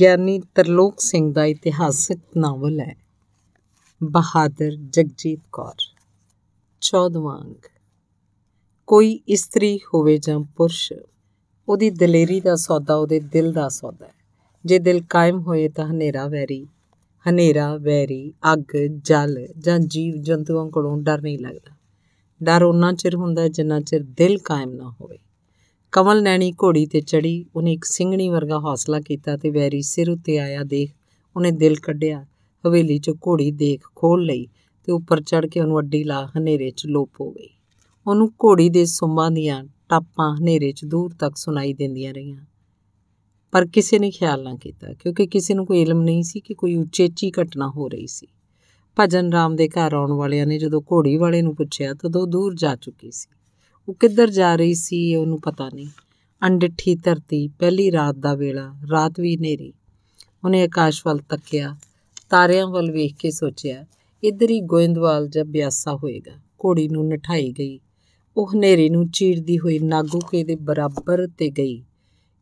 ਗਿਆਨੀ ਤਰਲੋਕ ਸਿੰਘ ਦਾ ਇਤਿਹਾਸਕ ਨਾਵਲ ਹੈ ਬਹਾਦਰ ਜਗਜੀਤ ਕੌਰ 14ਵਾਂ ਕੋਈ ਇਸਤਰੀ ਹੋਵੇ ਜਾਂ ਪੁਰਸ਼ ਉਹਦੀ ਦਲੇਰੀ ਦਾ ਸੌਦਾ ਉਹਦੇ ਦਿਲ ਦਾ ਸੌਦਾ ਹੈ ਜੇ ਦਿਲ ਕਾਇਮ ਹੋਏ ਤਾਂ ਹਨੇਰਾ ਵੈਰੀ ਹਨੇਰਾ ਵੈਰੀ ਅੱਗ ਜਲ ਜਾਂ ਜੀਵ ਜੰਤੂਆਂ ਕੋਲੋਂ ਡਰ ਨਹੀਂ ਲੱਗਦਾ ਡਰ ਉਹਨਾਂ ਚਿਰ ਹੁੰਦਾ ਜਿੰਨਾ ਚਿਰ ਦਿਲ ਕਾਇਮ ਨਾ ਹੋਵੇ ਕਮਲ ਨੈਣੀ ਘੋੜੀ ਤੇ ਚੜੀ ਉਹਨੇ ਇੱਕ ਸਿੰਘਣੀ ਵਰਗਾ ਹੌਸਲਾ ਕੀਤਾ ਤੇ ਵੈਰੀ ਸਿਰ ਉੱਤੇ ਆਇਆ ਦੇਖ ਉਹਨੇ ਦਿਲ ਕੱਢਿਆ ਹਵੇਲੀ 'ਚ ਘੋੜੀ ਦੇਖ ਖੋਲ ਲਈ ਤੇ ਉੱਪਰ ਚੜ ਕੇ ਉਹਨੂੰ ਅੱਡੀ ਲਾ ਹਨੇਰੇ 'ਚ ਲੋਪ ਹੋ ਗਈ ਉਹਨੂੰ ਘੋੜੀ ਦੇ ਸੁੰਮਾਂ ਦੀਆਂ ਟਾਪਾਂ ਹਨੇਰੇ 'ਚ ਦੂਰ ਤੱਕ ਸੁਣਾਈ ਦਿੰਦੀਆਂ ਰਹੀਆਂ ਪਰ ਕਿਸੇ ਨੇ ਖਿਆਲ ਨਾ ਕੀਤਾ ਕਿਉਂਕਿ ਕਿਸੇ ਨੂੰ ਕੋਈ ਇਲਮ ਨਹੀਂ ਸੀ ਕਿ ਕੋਈ ਉਚੇਚੀ ਘਟਨਾ ਹੋ ਰਹੀ ਸੀ ਭਜਨ ਰਾਮ ਦੇ ਘਰ ਆਉਣ ਵਾਲਿਆਂ ਨੇ ਜਦੋਂ ਘੋੜੀ ਵਾਲੇ ਨੂੰ ਪੁੱਛਿਆ ਤਾਂ ਉਹ ਦੂਰ ਜਾ ਚੁੱਕੀ ਸੀ ਉਹ ਕਿੱਧਰ ਜਾ ਰਹੀ ਸੀ ਉਹਨੂੰ ਪਤਾ ਨਹੀਂ ਅੰਡਠੀ ਧਰਤੀ ਪਹਿਲੀ ਰਾਤ ਦਾ ਵੇਲਾ ਰਾਤ ਵੀ ਹਨੇਰੀ ਉਹਨੇ ਆਕਾਸ਼ ਵੱਲ ਤੱਕਿਆ ਤਾਰਿਆਂ ਵੱਲ ਵੇਖ ਕੇ ਸੋਚਿਆ ਇੱਧਰ ਹੀ ਗੋਇੰਦਵਾਲ ਜਬ ਬਿਆਸਾ ਹੋਏਗਾ ਘੋੜੀ ਨੂੰ ਨਠਾਈ ਗਈ ਉਹ ਹਨੇਰੀ ਨੂੰ ਚੀਰਦੀ ਹੋਈ ਕੇ ਦੇ ਬਰਾਬਰ ਤੇ ਗਈ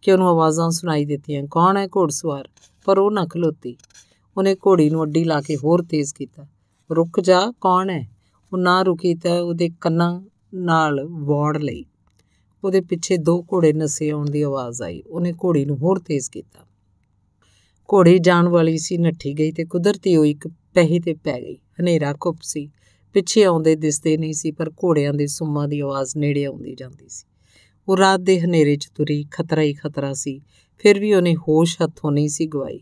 ਕਿ ਉਹਨੂੰ ਆਵਾਜ਼ਾਂ ਸੁਣਾਈ ਦਿੱਤੀਆਂ ਕੌਣ ਹੈ ਘੋੜਸਵਾਰ ਪਰ ਉਹ ਨਾ ਖਲੋਤੀ ਉਹਨੇ ਘੋੜੀ ਨੂੰ ਅੱਡੀ ਲਾ ਕੇ ਹੋਰ ਤੇਜ਼ ਕੀਤਾ ਰੁਕ ਜਾ ਕੌਣ ਹੈ ਉਹ ਨਾ ਰੁਕੀ ਤਾਂ ਉਹਦੇ ਕੰਨਾਂ ਨਾਲ ਵਾੜ ਲਈ ਉਹਦੇ ਪਿੱਛੇ ਦੋ ਘੋੜੇ ਨਸੇ ਆਉਣ ਦੀ ਆਵਾਜ਼ ਆਈ ਉਹਨੇ ਘੋੜੀ ਨੂੰ ਹੋਰ ਤੇਜ਼ ਕੀਤਾ ਘੋੜੀ ਜਾਣ ਵਾਲੀ ਸੀ ਨੱਠੀ ਗਈ ਤੇ ਕੁਦਰਤੀ ਉਹ ਇੱਕ ਪਹੀ ਤੇ ਪੈ ਗਈ ਹਨੇਰਾ ਘੁੱਪ ਸੀ ਪਿੱਛੇ ਆਉਂਦੇ ਦਿਸਦੇ ਨਹੀਂ ਸੀ ਪਰ ਘੋੜਿਆਂ ਦੇ ਸੁੰਮਾਂ ਦੀ ਆਵਾਜ਼ ਨੇੜੇ ਆਉਂਦੀ ਜਾਂਦੀ ਸੀ ਉਹ ਰਾਤ ਦੇ ਹਨੇਰੇ 'ਚ ਤੁਰੀ ਖਤਰਾ ਹੀ ਖਤਰਾ ਸੀ ਫਿਰ ਵੀ ਉਹਨੇ ਹੋਸ਼ ਹੱਥੋਂ ਨਹੀਂ ਸੀ ਗਵਾਈ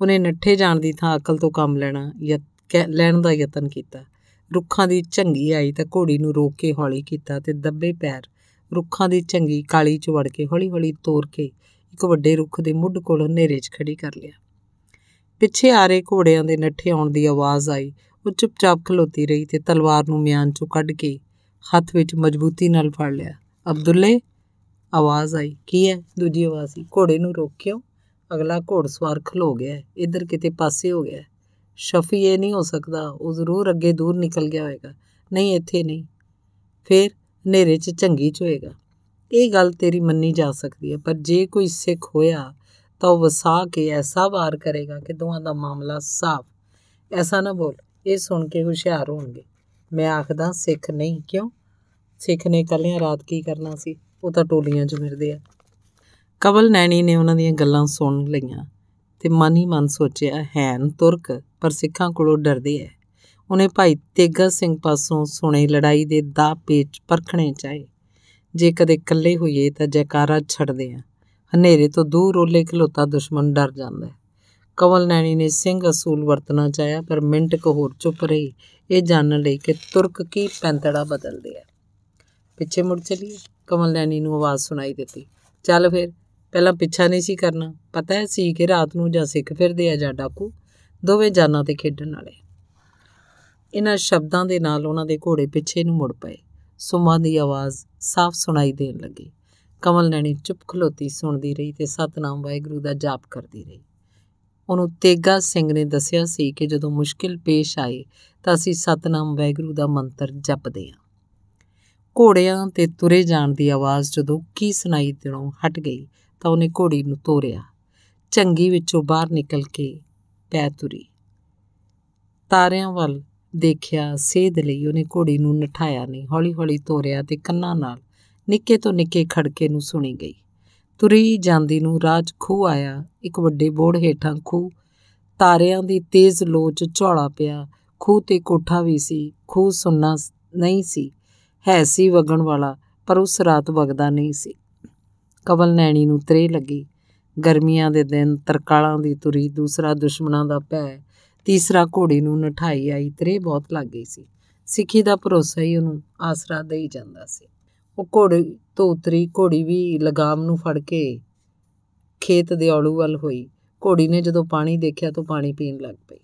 ਉਹਨੇ ਨੱਠੇ ਜਾਣ ਦੀ ਥਾਂ ਅਕਲ ਤੋਂ ਕੰਮ ਲੈਣਾ ਜਾਂ ਲੈਣ ਦਾ ਯਤਨ ਕੀਤਾ ਰੁੱਖਾਂ ਦੀ ਝੰਗੀ ਆਈ ਤਾਂ ਘੋੜੀ ਨੂੰ ਰੋਕ ਕੇ ਹੌਲੀ ਕੀਤਾ ਤੇ ਦੱਬੇ ਪੈਰ ਰੁੱਖਾਂ ਦੀ ਝੰਗੀ ਕਾਲੀ 'ਚ ਵੜ ਕੇ ਹੌਲੀ-ਹੌਲੀ ਤੋਰ ਕੇ ਇੱਕ ਵੱਡੇ ਰੁੱਖ ਦੇ ਮੁੱਢ ਕੋਲ ਹਨੇਰੇ 'ਚ ਖੜੀ ਕਰ ਲਿਆ ਪਿੱਛੇ ਆ ਰਹੇ ਘੋੜਿਆਂ ਦੇ ਨੱਠੇ ਆਉਣ ਦੀ ਆਵਾਜ਼ ਆਈ ਉਹ ਚੁੱਪਚਾਪ ਖਲੋਤੀ ਰਹੀ ਤੇ ਤਲਵਾਰ ਨੂੰ ਮਿਆਨ 'ਚੋਂ ਕੱਢ ਕੇ ਹੱਥ ਵਿੱਚ ਮਜ਼ਬੂਤੀ ਨਾਲ ਫੜ ਲਿਆ ਅਬਦੁੱਲੇ ਆਵਾਜ਼ ਆਈ ਕੀ ਹੈ ਦੂਜੀ ਆਵਾਜ਼ ਸੀ ਘੋੜੇ ਨੂੰ ਰੋਕਿਓ ਅਗਲਾ ਘੋੜਸਵਾਰ ਖਲੋ ਗਿਆ ਇੱਧਰ ਕਿਤੇ ਪਾਸੇ ਹੋ ਗਿਆ ਸ਼ਫੀ ਇਹ ਨਹੀਂ ਹੋ ਸਕਦਾ ਉਹ ਜ਼ਰੂਰ ਅੱਗੇ ਦੂਰ ਨਿਕਲ ਗਿਆ ਹੋਵੇਗਾ ਨਹੀਂ ਇੱਥੇ ਨਹੀਂ ਫਿਰ ਹਨੇਰੇ 'ਚ ਝੰਗੀ 'ਚ ਹੋਏਗਾ ਇਹ ਗੱਲ ਤੇਰੀ ਮੰਨੀ ਜਾ ਸਕਦੀ ਹੈ ਪਰ ਜੇ ਕੋਈ ਸਿੱਖ ਹੋਇਆ ਤਾਂ ਉਹ ਵਸਾ ਕੇ ਐਸਾ ਵਾਰ ਕਰੇਗਾ ਕਿ ਦੋਹਾਂ ਦਾ ਮਾਮਲਾ ਸਾਫ਼ ਐਸਾ ਨਾ ਬੋਲ ਇਹ ਸੁਣ ਕੇ ਹੁਸ਼ਿਆਰ ਹੋਣਗੇ ਮੈਂ ਆਖਦਾ ਸਿੱਖ ਨਹੀਂ ਕਿਉਂ ਸਿੱਖ ਨੇ ਕੱਲਿਆਂ ਰਾਤ ਕੀ ਕਰਨਾ ਸੀ ਉਹ ਤਾਂ ਟੋਲੀਆਂ 'ਚ ਮਿਰਦੇ ਆ ਕਬਲ ਨੈਣੀ ਨੇ ਉਹਨਾਂ ਦੀਆਂ ਗੱਲਾਂ ਸੁਣ ਲਈਆਂ ਤੇ ਮਨ ਹੀ ਮਨ ਸੋਚਿਆ ਹੈਨ ਤੁਰਕ ਪਰ ਸਿੱਖਾਂ ਕੋਲੋਂ ਡਰਦੇ ਐ ਉਹਨੇ ਭਾਈ ਤੇਗਾ ਸਿੰਘ ਪਾਸੋਂ ਸੁਣੇ ਲੜਾਈ ਦੇ ਦਾ ਪੇਚ ਪਰਖਣੇ ਚਾਹੇ ਜੇ ਕਦੇ ਇਕੱਲੇ ਹੋਈਏ ਤਾਂ ਜੈਕਾਰਾ ਛੱਡਦੇ ਆ ਹਨੇਰੇ ਤੋਂ ਦੂਰ ਓਲੇ ਖਲੋਤਾ ਦੁਸ਼ਮਣ ਡਰ ਜਾਂਦਾ ਕਮਲ ਨੈਣੀ ਨੇ ਸਿੰਘ ਅਸੂਲ ਵਰਤਣਾ ਚਾਹਿਆ ਪਰ ਮਿੰਟ ਕੋ ਹੋਰ ਚੁੱਪ ਰਹੀ ਇਹ ਜਾਣਨ ਲਈ ਕਿ ਤੁਰਕ ਕੀ ਪੈਂਤੜਾ ਬਦਲਦੇ ਆ ਪਿੱਛੇ ਮੁੜ ਚਲੀ ਕਮਲ ਨੈਣੀ ਨੂੰ ਆਵਾਜ਼ ਸੁਣਾਈ ਦਿੱਤੀ ਚੱਲ ਫਿਰ ਪਹਿਲਾਂ ਪਿੱਛਾ ਨਹੀਂ ਸੀ ਕਰਨਾ ਪਤਾ ਸੀ ਕਿ ਰਾਤ ਨੂੰ ਜਾਂ ਸਿੱਖ ਫਿਰਦੇ ਆ ਜਾਂ ਡਾਕੂ ਦੋਵੇਂ ਜਾਨਾਂ ਤੇ ਖੇਡਣ ਵਾਲੇ ਇਹਨਾਂ ਸ਼ਬਦਾਂ ਦੇ ਨਾਲ ਉਹਨਾਂ ਦੇ ਘੋੜੇ ਪਿੱਛੇ ਨੂੰ ਮੁੜ ਪਏ ਸੁਮਾ ਦੀ ਆਵਾਜ਼ ਸਾਫ਼ ਸੁਣਾਈ ਦੇਣ ਲੱਗੀ ਕਮਲ ਨੈਣੀ ਚੁੱਪ ਖਲੋਤੀ ਸੁਣਦੀ ਰਹੀ ਤੇ ਸਤਨਾਮ ਵਾਹਿਗੁਰੂ ਦਾ ਜਾਪ ਕਰਦੀ ਰਹੀ ਉਹਨੂੰ ਤੇਗਾ ਸਿੰਘ ਨੇ ਦੱਸਿਆ ਸੀ ਕਿ ਜਦੋਂ ਮੁਸ਼ਕਿਲ ਪੇਸ਼ ਆਏ ਤਾਂ ਅਸੀਂ ਸਤਨਾਮ ਵਾਹਿਗੁਰੂ ਦਾ ਮੰਤਰ ਜਪਦੇ ਹਾਂ ਘੋੜਿਆਂ ਤੇ ਤੁਰੇ ਜਾਣ ਦੀ ਆਵਾਜ਼ ਜਦੋਂ ਕੀ ਸੁਣਾਈ ਦੇਣੋਂ ਹਟ ਗਈ ਤਾਂ ਉਹਨੇ ਘੋੜੀ ਨੂੰ ਤੋਰਿਆ ਚੰਗੀ ਵਿੱਚੋਂ ਬਾਹਰ ਨਿਕਲ ਕੇ ਪੈ ਤੁਰੀ ਤਾਰਿਆਂ ਵੱਲ ਦੇਖਿਆ ਸੇਧ ਲਈ ਉਹਨੇ ਘੋੜੀ ਨੂੰ ਨਠਾਇਆ ਨਹੀਂ ਹੌਲੀ-ਹੌਲੀ ਤੋਰਿਆ ਤੇ ਕੰਨਾਂ ਨਾਲ ਨਿੱਕੇ ਤੋਂ ਨਿੱਕੇ ਖੜਕੇ ਨੂੰ ਸੁਣੀ ਗਈ ਤੁਰੀ ਜਾਂਦੀ ਨੂੰ ਰਾਜ ਖੂ ਆਇਆ ਇੱਕ ਵੱਡੇ ਬੋੜ ਹੇਠਾਂ ਖੂ ਤਾਰਿਆਂ ਦੀ ਤੇਜ਼ ਲੋਚ ਝੋਲਾ ਪਿਆ ਖੂ ਤੇ ਕੋਠਾ ਵੀ ਸੀ ਖੂ ਸੁੰਨਾ ਨਹੀਂ ਸੀ ਹੈ ਸੀ ਵਗਣ ਵਾਲਾ ਪਰ ਉਸ ਰਾਤ ਵਗਦਾ ਨਹੀਂ ਸੀ ਕਵਲ ਨੈਣੀ ਨੂੰ ਤਰੇ ਲੱਗੀ ਗਰਮੀਆਂ ਦੇ ਦਿਨ ਤਰਕਾਲਾਂ ਦੀ ਤੁਰੀ ਦੂਸਰਾ ਦੁਸ਼ਮਣਾਂ ਦਾ ਭੈ ਤੀਸਰਾ ਘੋੜੀ ਨੂੰ ਨਠਾਈ ਆਈ ਤਰੇ ਬਹੁਤ ਲੱਗ ਗਈ ਸੀ ਸਿੱਖੀ ਦਾ ਭਰੋਸਾ ਹੀ ਉਹਨੂੰ ਆਸਰਾ ਦੇਈ ਜਾਂਦਾ ਸੀ ਉਹ ਘੋੜੀ ਤੋਂ ਉਤਰੀ ਘੋੜੀ ਵੀ ਲਗਾਮ ਨੂੰ ਫੜ ਕੇ ਖੇਤ ਦੇ ਔਲੂ ਵੱਲ ਹੋਈ ਘੋੜੀ ਨੇ ਜਦੋਂ ਪਾਣੀ ਦੇਖਿਆ ਤਾਂ ਪਾਣੀ ਪੀਣ ਲੱਗ ਪਈ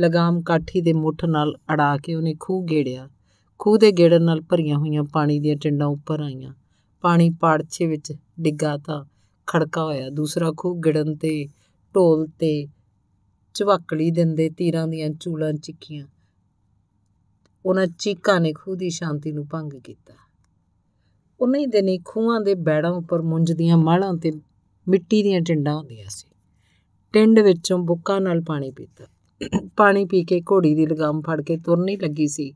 ਲਗਾਮ ਕਾਠੀ ਦੇ ਮੁੱਠ ਨਾਲ ਅੜਾ ਕੇ ਉਹਨੇ ਖੂਹ ਗੇੜਿਆ ਖੂਹ ਦੇ ਗੇੜਨ ਨਾਲ ਭਰੀਆਂ ਹੋਈਆਂ ਪਾਣੀ ਦੀਆਂ ਟਿੰਡਾਂ ਉੱਪਰ ਆਈਆਂ ਪਾਣੀ ਪਾੜਛੇ ਵਿੱਚ ਡਿੱਗਾ ਤਾਂ ਖੜਕਾ ਹੋਇਆ ਦੂਸਰਾ ਖੂ ਗਿੜਨ ਤੇ ਢੋਲ ਤੇ ਝਵਾਕੜੀ ਦਿੰਦੇ ਤੀਰਾਂ ਦੀਆਂ ਚੂਲਾਂ ਚਿੱਕੀਆਂ ਉਹਨਾਂ ਚੀਕਾਂ ਨੇ ਖੂ ਦੀ ਸ਼ਾਂਤੀ ਨੂੰ ਭੰਗ ਕੀਤਾ ਉਨਾਂ ਹੀ ਦਿਨੀ ਖੂਹਾਂ ਦੇ ਬੈੜਾਂ ਉੱਪਰ ਮੁੰਜਦੀਆਂ ਮਾਲਾਂ ਤੇ ਮਿੱਟੀ ਦੀਆਂ ਟਿੰਡਾਂ ਹੁੰਦੀਆਂ ਸੀ ਟਿੰਡ ਵਿੱਚੋਂ ਬੁੱਕਾ ਨਾਲ ਪਾਣੀ ਪੀਤਾ ਪਾਣੀ ਪੀ ਕੇ ਘੋੜੀ ਦੀ ਲਗਾਮ ਫੜ ਕੇ ਤੁਰਨ ਹੀ ਲੱਗੀ ਸੀ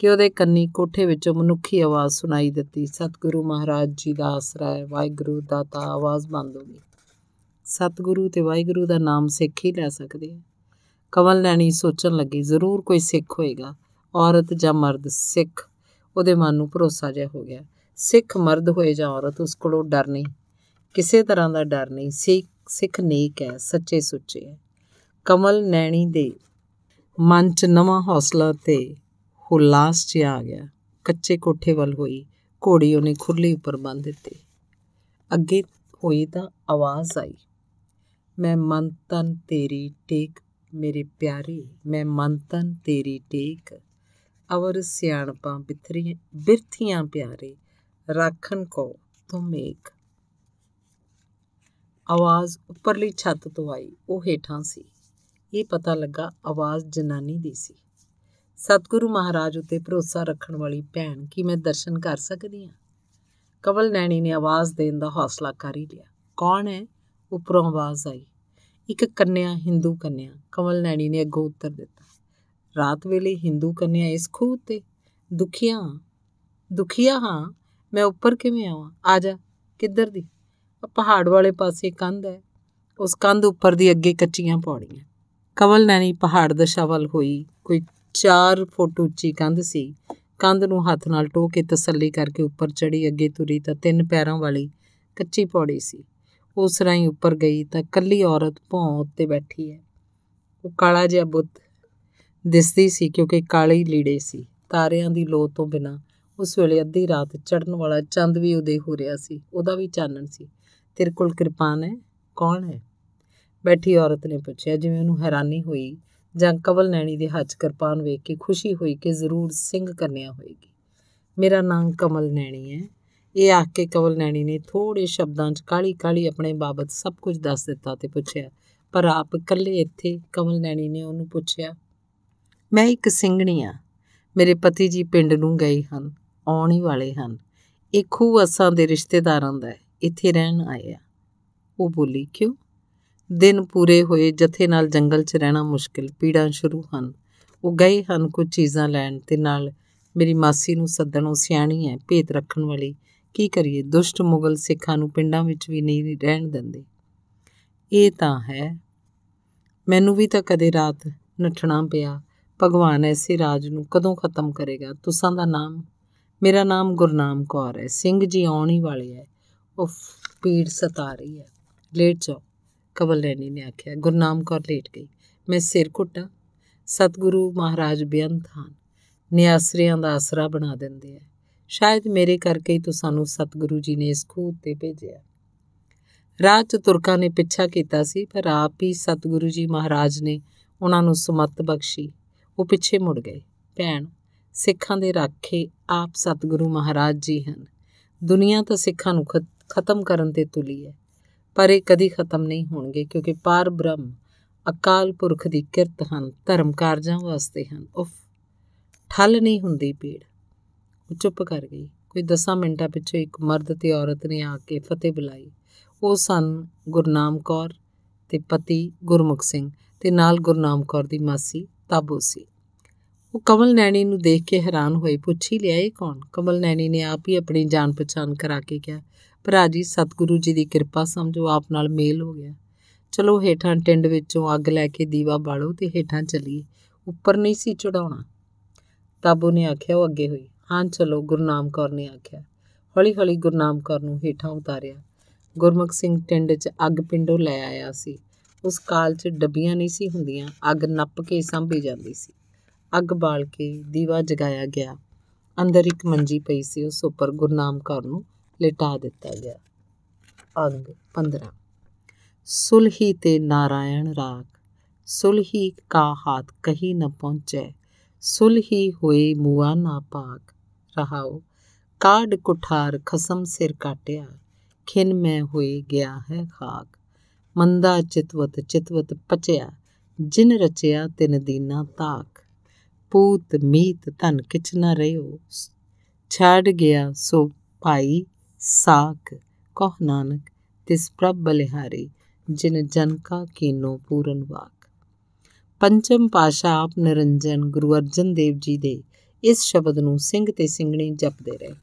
ਕਿ ਉਹਦੇ ਕੰਨੀ ਕੋਠੇ ਵਿੱਚੋਂ ਮਨੁੱਖੀ ਆਵਾਜ਼ ਸੁਣਾਈ ਦਿੱਤੀ ਸਤਿਗੁਰੂ ਮਹਾਰਾਜ ਜੀ ਦਾ ਆਸਰਾ ਹੈ ਵਾਹਿਗੁਰੂ ਦਾਤਾ ਆਵਾਜ਼ ਬੰਦ ਹੋ ਗਈ ਸਤਿਗੁਰੂ ਤੇ ਵਾਹਿਗੁਰੂ ਦਾ ਨਾਮ ਸਿੱਖ ਹੀ ਲੈ ਸਕਦੇ ਆ ਕਮਲ ਲੈਣੀ ਸੋਚਣ ਲੱਗੀ ਜ਼ਰੂਰ ਕੋਈ ਸਿੱਖ ਹੋਏਗਾ ਔਰਤ ਜਾਂ ਮਰਦ ਸਿੱਖ ਉਹਦੇ ਮਨ ਨੂੰ ਭਰੋਸਾ ਜਿਹਾ ਹੋ ਗਿਆ ਸਿੱਖ ਮਰਦ ਹੋਏ ਜਾਂ ਔਰਤ ਉਸ ਕੋਲੋਂ ਡਰ ਨਹੀਂ ਕਿਸੇ ਤਰ੍ਹਾਂ ਦਾ ਡਰ ਨਹੀਂ ਸਿੱਖ ਸਿੱਖ ਨੇਕ ਹੈ ਸੱਚੇ ਸੁੱਚੇ ਹੈ ਕਮਲ ਨੈਣੀ ਦੇ ਮਨ 'ਚ ਨਵਾਂ ਹੌਸਲਾ ਤੇ ਹੁਲਾਸ ਚ ਆ ਗਿਆ ਕੱਚੇ ਕੋਠੇ ਵੱਲ ਹੋਈ ਘੋੜੀ ਉਹਨੇ ਖੁਰਲੀ ਉੱਪਰ ਬੰਨ ਦਿੱਤੀ ਅੱਗੇ ਹੋਈ ਤਾਂ ਆਵਾਜ਼ ਆਈ ਮੈਂ ਮਨ ਤਨ ਤੇਰੀ ਟੇਕ ਮੇਰੇ ਪਿਆਰੀ ਮੈਂ ਮਨ ਤਨ ਤੇਰੀ ਟੇਕ ਅਵਰ ਸਿਆਣਪਾਂ ਬਿਥਰੀਆਂ ਬਿਰਥੀਆਂ ਪਿਆਰੇ ਰਾਖਣ ਕੋ ਤੁਮ ਏਕ ਆਵਾਜ਼ ਉੱਪਰਲੀ ਛੱਤ ਤੋਂ ਆਈ ਉਹ ਹੀਠਾਂ ਸੀ ਇਹ ਪਤਾ ਲੱਗਾ ਆਵਾਜ਼ ਜਨਾਨੀ ਦੀ ਸੀ ਸਤਿਗੁਰੂ ਮਹਾਰਾਜ ਉਤੇ ਭਰੋਸਾ ਰੱਖਣ ਵਾਲੀ ਭੈਣ ਕੀ ਮੈਂ ਦਰਸ਼ਨ ਕਰ ਸਕਦੀ ਹਾਂ ਕਵਲ ਨੈਣੀ ਨੇ ਆਵਾਜ਼ ਦੇਣ ਦਾ ਹੌਸਲਾ ਕਰ ਹੀ ਲਿਆ ਕੌਣ ਹੈ ਉਪਰੋਂ ਆਵਾਜ਼ ਆਈ ਇੱਕ ਕੰਨਿਆ ਹਿੰਦੂ ਕੰਨਿਆ ਕਮਲ ਨੈਣੀ ਨੇ ਅੱਗੋਂ ਉੱਤਰ ਦਿੱਤਾ ਰਾਤ ਵੇਲੇ ਹਿੰਦੂ ਕੰਨਿਆ ਇਸ ਖੂਹ ਤੇ ਦੁਖੀਆਂ ਦੁਖੀਆਂ ਹਾਂ ਮੈਂ ਉੱਪਰ ਕਿਵੇਂ ਆਵਾਂ ਆ ਜਾ ਕਿੱਧਰ ਦੀ ਪਹਾੜ ਵਾਲੇ ਪਾਸੇ ਕੰਧ ਹੈ ਉਸ ਕੰਧ ਉੱਪਰ ਦੀ ਅੱਗੇ ਕੱਚੀਆਂ ਪੌੜੀਆਂ ਕਮਲ ਨੈਣੀ ਪਹਾੜ ਦਸ਼ਾ ਵੱਲ ਹੋਈ ਕੋਈ ਚਾਰ ਫੁੱਟ ਉੱਚੀ ਕੰਧ ਸੀ ਕੰਧ ਨੂੰ ਹੱਥ ਨਾਲ ਟੋ ਕੇ ਤਸੱਲੀ ਕਰਕੇ ਉੱਪਰ ਚੜੀ ਅੱਗੇ ਤੁਰੀ ਤਾਂ ਤਿੰਨ ਪੈਰਾਂ ਵਾਲੀ ਕੱਚੀ ਪੌੜੀ ਸੀ ਉਸ ਰਾਹੀਂ ਉੱਪਰ ਗਈ ਤਾਂ ਕੱਲੀ ਔਰਤ ਭੌਂ ਉੱਤੇ ਬੈਠੀ ਹੈ ਉਹ ਕਾਲਾ ਜਿਹਾ ਬੁੱਤ ਦਿਸਦੀ ਸੀ ਕਿਉਂਕਿ ਕਾਲੇ ਲੀੜੇ ਸੀ ਤਾਰਿਆਂ ਦੀ ਲੋ ਤੋਂ ਬਿਨਾ ਉਸ ਵੇਲੇ ਅੱਧੀ ਰਾਤ ਚੜਨ ਵਾਲਾ ਚੰਦ ਵੀ ਉਦੇ ਹੋ ਰਿਹਾ ਸੀ ਉਹਦਾ ਵੀ ਚਾਨਣ ਸੀ ਤੇਰੇ ਕੋਲ ਕਿਰਪਾਨ ਹੈ ਕੌਣ ਹੈ ਬੈਠੀ ਔਰਤ ਨੇ ਪੁੱਛਿਆ ਜਿਵੇਂ ਉਹਨੂੰ ਹੈਰਾਨੀ ਹੋਈ ਜਾਂ ਕਵਲ ਨੈਣੀ ਦੇ ਹੱਥ ਕਿਰਪਾਨ ਵੇਖ ਕੇ ਖੁਸ਼ੀ ਹੋਈ ਕਿ ਜ਼ਰੂਰ ਸਿੰਘ ਕੰਨਿਆ ਹੋਏਗੀ ਮੇਰਾ ਨਾਮ ਕਮਲ ਨੈਣੀ ਹੈ ਇਹ ਆ ਕੇ ਕਵਲ ਨੈਣੀ ਨੇ ਥੋੜੇ ਸ਼ਬਦਾਂ 'ਚ ਕਾਲੀ ਕਾਲੀ ਆਪਣੇ ਬਾਬਤ ਸਭ ਕੁਝ ਦੱਸ ਦਿੱਤਾ ਤੇ ਪੁੱਛਿਆ ਪਰ ਆਪ ਇਕੱਲੇ ਇੱਥੇ ਕਮਲ ਨੈਣੀ ਨੇ ਉਹਨੂੰ ਪੁੱਛਿਆ ਮੈਂ ਇੱਕ ਸਿੰਘਣੀ ਆ ਮੇਰੇ ਪਤੀ ਜੀ ਪਿੰਡ ਨੂੰ ਗਏ ਹਨ ਆਉਣ ਹੀ ਵਾਲੇ ਹਨ ਇਹ ਖੂ ਅਸਾਂ ਦੇ ਰਿਸ਼ਤੇਦਾਰਾਂ ਦਾ ਇੱਥੇ ਰਹਿਣ ਆਏ ਆ ਉਹ ਬੋਲੀ ਕਿਉਂ ਦਿਨ ਪੂਰੇ ਹੋਏ ਜਥੇ ਨਾਲ ਜੰਗਲ 'ਚ ਰਹਿਣਾ ਮੁਸ਼ਕਿਲ ਪੀੜਾਂ ਸ਼ੁਰੂ ਹਨ ਉਹ ਗਏ ਹਨ ਕੁਝ ਚੀਜ਼ਾਂ ਲੈਣ ਤੇ ਨਾਲ ਮੇਰੀ ਮਾਸੀ ਨੂੰ ਸੱਦਣ ਉਹ ਸਿਆਣੀ ਹੈ ਭੇਤ ਰੱਖਣ ਵਾਲੀ ਕੀ ਕਰੀਏ ਦੁਸ਼ਟ ਮੁਗਲ ਸਿੱਖਾਂ ਨੂੰ ਪਿੰਡਾਂ ਵਿੱਚ ਵੀ ਨਹੀਂ ਰਹਿਣ ਦਿੰਦੇ ਇਹ ਤਾਂ ਹੈ ਮੈਨੂੰ ਵੀ ਤਾਂ ਕਦੇ ਰਾਤ ਨੱਠਣਾ ਪਿਆ ਭਗਵਾਨ ਐਸੇ ਰਾਜ ਨੂੰ ਕਦੋਂ ਖਤਮ ਕਰੇਗਾ ਤੁਸਾਂ ਦਾ ਨਾਮ ਮੇਰਾ ਨਾਮ ਗੁਰਨਾਮ ਕੌਰ ਹੈ ਸਿੰਘ ਜੀ ਆਉਣ ਹੀ ਵਾਲੇ ਹੈ ਉਹ ਪੀੜ ਸਤਾ ਰਹੀ ਹੈ ਲੇਟ ਜਾਓ ਕਬਲ ਰੈਣੀ ਨੇ ਆਖਿਆ ਗੁਰਨਾਮ ਕੌਰ ਲੇਟ ਗਈ ਮੈਂ ਸਿਰ ਘੁੱਟਾਂ ਸਤਿਗੁਰੂ ਮਹਾਰਾਜ ਬੇਅੰਤ ਹਨ ਨਿਆਸਰਿਆਂ ਦਾ ਆਸਰਾ ਬਣਾ ਦਿੰਦੇ ਆ ਸ਼ਾਇਦ ਮੇਰੇ ਕਰਕੇ ਹੀ ਤੂੰ ਸਾਨੂੰ ਸਤਿਗੁਰੂ ਜੀ ਨੇ ਇਸ ਖੂਹ ਤੇ ਭੇਜਿਆ ਰਾਹ 'ਚ ਤੁਰਕਾਂ ਨੇ ਪਿੱਛਾ ਕੀਤਾ ਸੀ ਪਰ ਆਪ ਹੀ ਸਤਿਗੁਰੂ ਜੀ ਮਹਾਰਾਜ ਨੇ ਉਹਨਾਂ ਨੂੰ ਸਮਤ ਬਖਸ਼ੀ ਉਹ ਪਿੱਛੇ ਮੁੜ ਗਏ ਭੈਣ ਸਿੱਖਾਂ ਦੇ ਰਾਖੇ ਆਪ ਸਤਿਗੁਰੂ ਮਹਾਰਾਜ ਜੀ ਹਨ ਦੁਨੀਆ ਤਾਂ ਸਿੱਖਾਂ ਨੂੰ ਖਤਮ ਕਰਨ ਤੇ ਤੁਲੀ ਹੈ ਪਰ ਇਹ ਕਦੀ ਖਤਮ ਨਹੀਂ ਹੋਣਗੇ ਕਿਉਂਕਿ ਪਾਰ ਬ੍ਰਹਮ ਅਕਾਲ ਪੁਰਖ ਦੀ ਕਿਰਤ ਹਨ ਧਰਮ ਕਾਰਜਾਂ ਵਾਸਤੇ ਹਨ ਉਫ ਠੱਲ ਨਹੀਂ ਹੁੰਦੀ ਪੀੜ ਉਹ ਚੁੱਪ ਕਰ ਗਈ ਕੋਈ 10 ਮਿੰਟਾਂ ਪਿੱਛੇ ਇੱਕ ਮਰਦ ਤੇ ਔਰਤ ਨੇ ਆ ਕੇ ਫਤਿਹ ਬੁਲਾਈ ਉਹ ਸਨ ਗੁਰਨਾਮ ਕੌਰ ਤੇ ਪਤੀ ਗੁਰਮੁਖ ਸਿੰਘ ਤੇ ਨਾਲ ਗੁਰਨਾਮ ਕੌਰ ਦੀ ਮਾਸੀ ਤਾਬੂ ਸੀ ਉਹ ਕਮਲ ਨੈਣੀ ਨੂੰ ਦੇਖ ਕੇ ਹੈਰਾਨ ਹੋਈ ਪੁੱਛੀ ਲਿਆ ਇਹ ਕੌਣ ਕਮਲ ਨੈਣੀ ਨੇ ਆਪ ਹੀ ਆਪਣੀ ਜਾਣ ਪਛਾਣ ਕਰਾ ਕੇ ਕਿਹਾ ਭਰਾ ਜੀ ਸਤਿਗੁਰੂ ਜੀ ਦੀ ਕਿਰਪਾ ਸਮਝੋ ਆਪ ਨਾਲ ਮੇਲ ਹੋ ਗਿਆ ਚਲੋ ਹੇਠਾਂ ਟਿੰਡ ਵਿੱਚੋਂ ਅੱਗ ਲੈ ਕੇ ਦੀਵਾ ਬਾਲੋ ਤੇ ਹੇਠਾਂ ਚਲੀਏ ਉੱਪਰ ਨਹੀਂ ਸੀ ਚੜਾਉਣਾ ਤਾਬੂ ਨੇ ਆਖਿਆ ਉਹ ਅੱਗੇ ਹੋਈ ਹਾਂ ਚਲੋ ਗੁਰਨਾਮ ਕੌਰ ਨੇ ਆਖਿਆ ਹੌਲੀ ਹੌਲੀ ਗੁਰਨਾਮ ਕੌਰ ਨੂੰ ਹੇਠਾਂ ਉਤਾਰਿਆ ਗੁਰਮੁਖ ਸਿੰਘ ਟਿੰਡ 'ਚ ਅੱਗ ਪਿੰਡੋਂ ਲੈ ਆਇਆ ਸੀ ਉਸ ਕਾਲ 'ਚ ਡੱਬੀਆਂ ਨਹੀਂ ਸੀ ਹੁੰਦੀਆਂ ਅੱਗ ਨੱਪ ਕੇ ਸੰਭੀ ਜਾਂਦੀ ਸੀ ਅੱਗ ਬਾਲ ਕੇ ਦੀਵਾ ਜਗਾਇਆ ਗਿਆ ਅੰਦਰ ਇੱਕ ਮੰਜੀ ਪਈ ਸੀ ਉਸ ਉੱਪਰ ਗੁਰਨਾਮ ਕੌਰ ਨੂੰ ਲਿਟਾ ਦਿੱਤਾ ਗਿਆ ਅੰਗ 15 ਸੁਲਹੀ ਤੇ ਨਾਰਾਇਣ ਰਾਗ ਸੁਲਹੀ ਕਾ ਹਾਥ ਕਹੀ ਨ ਪਹੁੰਚੈ ਸੁਲਹੀ ਹੋਏ ਮੂਆ ਨਾ ਪਾਕ ਰਹਾਉ ਕਾੜ ਕੁਠਾਰ ਖਸਮ ਸਿਰ ਕਾਟਿਆ ਖਿਨ ਮੈਂ ਹੋਏ ਗਿਆ ਹੈ ਖਾਕ ਮੰਦਾ ਚਿਤਵਤ ਚਿਤਵਤ ਪਚਿਆ ਜਿਨ ਰਚਿਆ ਤਿਨ ਦੀਨਾ ਤਾਕ ਪੂਤ ਮੀਤ ਧਨ ਕਿਛ ਨ ਰਿਓ ਛਾੜ ਗਿਆ ਸੋ ਭਾਈ ਸਾਕ ਕੋਹ ਨਾਨਕ ਤਿਸ ਪ੍ਰਭ ਬਲਿਹਾਰੀ ਜਿਨ ਜਨ ਕਾ ਕੀਨੋ ਪੂਰਨ ਵਾਕ ਪੰਚਮ ਪਾਸ਼ਾ ਆਪ ਨਿਰੰਜਨ ਗੁਰੂ ਅਰਜਨ ਦੇਵ ਜੀ ਦੇ ਇਸ ਸ਼ਬਦ ਨੂੰ ਸਿੰਘ ਤੇ ਸਿੰਘਣੀ ਜਪਦੇ ਰਹੇ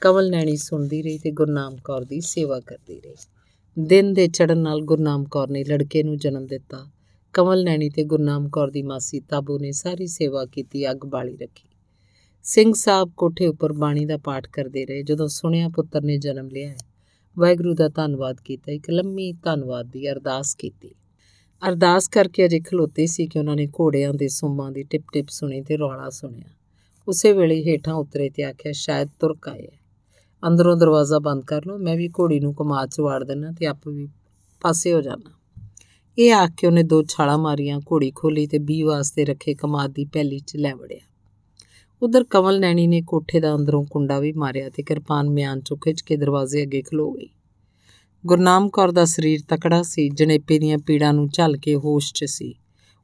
ਕਮਲ ਨੈਣੀ ਸੁਣਦੀ ਰਹੀ ਤੇ ਗੁਰਨਾਮ ਕੌਰ ਦੀ ਸੇਵਾ ਕਰਦੀ ਰਹੀ ਦਿਨ ਦੇ ਚੜਨ ਨਾਲ ਗੁਰਨਾਮ ਕੌਰ ਨੇ ਲੜਕੇ ਨੂੰ ਜਨਮ ਦਿੱਤਾ ਕਮਲ ਨੈਣੀ ਤੇ ਗੁਰਨਾਮ ਕੌਰ ਦੀ ਮਾਸੀ ਤਾਬੂ ਨੇ ਸਾਰੀ ਸੇਵਾ ਕੀਤੀ ਅੱਗ ਬਾਲੀ ਰੱਖੀ ਸਿੰਘ ਸਾਹਿਬ ਕੋਠੇ ਉੱਪਰ ਬਾਣੀ ਦਾ ਪਾਠ ਕਰਦੇ ਰਹੇ ਜਦੋਂ ਸੁਣਿਆ ਪੁੱਤਰ ਨੇ ਜਨਮ ਲਿਆ ਹੈ ਵਾਹਿਗੁਰੂ ਦਾ ਧੰਨਵਾਦ ਕੀਤਾ ਇੱਕ ਲੰਮੀ ਧੰਨਵਾਦ ਦੀ ਅਰਦਾਸ ਕੀਤੀ ਅਰਦਾਸ ਕਰਕੇ ਅਜੇ ਖਲੋਤੇ ਸੀ ਕਿ ਉਹਨਾਂ ਨੇ ਘੋੜਿਆਂ ਦੇ ਸੁੰਮਾਂ ਦੀ ਟਿਪ ਟਿਪ ਸੁਣੀ ਤੇ ਰੌਲਾ ਸੁਣਿਆ ਉਸੇ ਵੇਲੇ ਹੀਠਾਂ ਉਤਰੇ ਤੇ ਆਖਿਆ ਸ਼ਾਇਦ ਤੁਰਕ ਆਏ ਅੰਦਰੋਂ ਦਰਵਾਜ਼ਾ ਬੰਦ ਕਰ ਲਓ ਮੈਂ ਵੀ ਘੋੜੀ ਨੂੰ ਕਮਾਦ 'ਚ ਵਾੜ ਦਿੰਨਾ ਤੇ ਆਪ ਵੀ ਪਾਸੇ ਹੋ ਜਾਣਾ ਇਹ ਆਖ ਕੇ ਉਹਨੇ ਦੋ ਛਾਲਾਂ ਮਾਰੀਆਂ ਘੋੜੀ ਖੋਲੀ ਤੇ ਬੀ ਵਾਸਤੇ ਰੱਖੇ ਕਮਾਦ ਦੀ ਪਹਿਲੀ 'ਚ ਲੈ ਵੜਿਆ ਉਧਰ ਕਮਲ ਨੈਣੀ ਨੇ ਕੋਠੇ ਦਾ ਅੰਦਰੋਂ ਕੁੰਡਾ ਵੀ ਮਾਰਿਆ ਤੇ ਕਿਰਪਾਨ ਮਿਆਨ ਚੋਂ ਖਿੱਚ ਕੇ ਦਰਵਾਜ਼ੇ ਅੱਗੇ ਖਲੋ ਗਈ ਗੁਰਨਾਮ ਕੌਰ ਦਾ ਸਰੀਰ ਤਕੜਾ ਸੀ ਜਣੇਪੇ ਦੀਆਂ ਪੀੜਾਂ ਨੂੰ ਝੱਲ ਕੇ ਹੋਸ਼ 'ਚ ਸੀ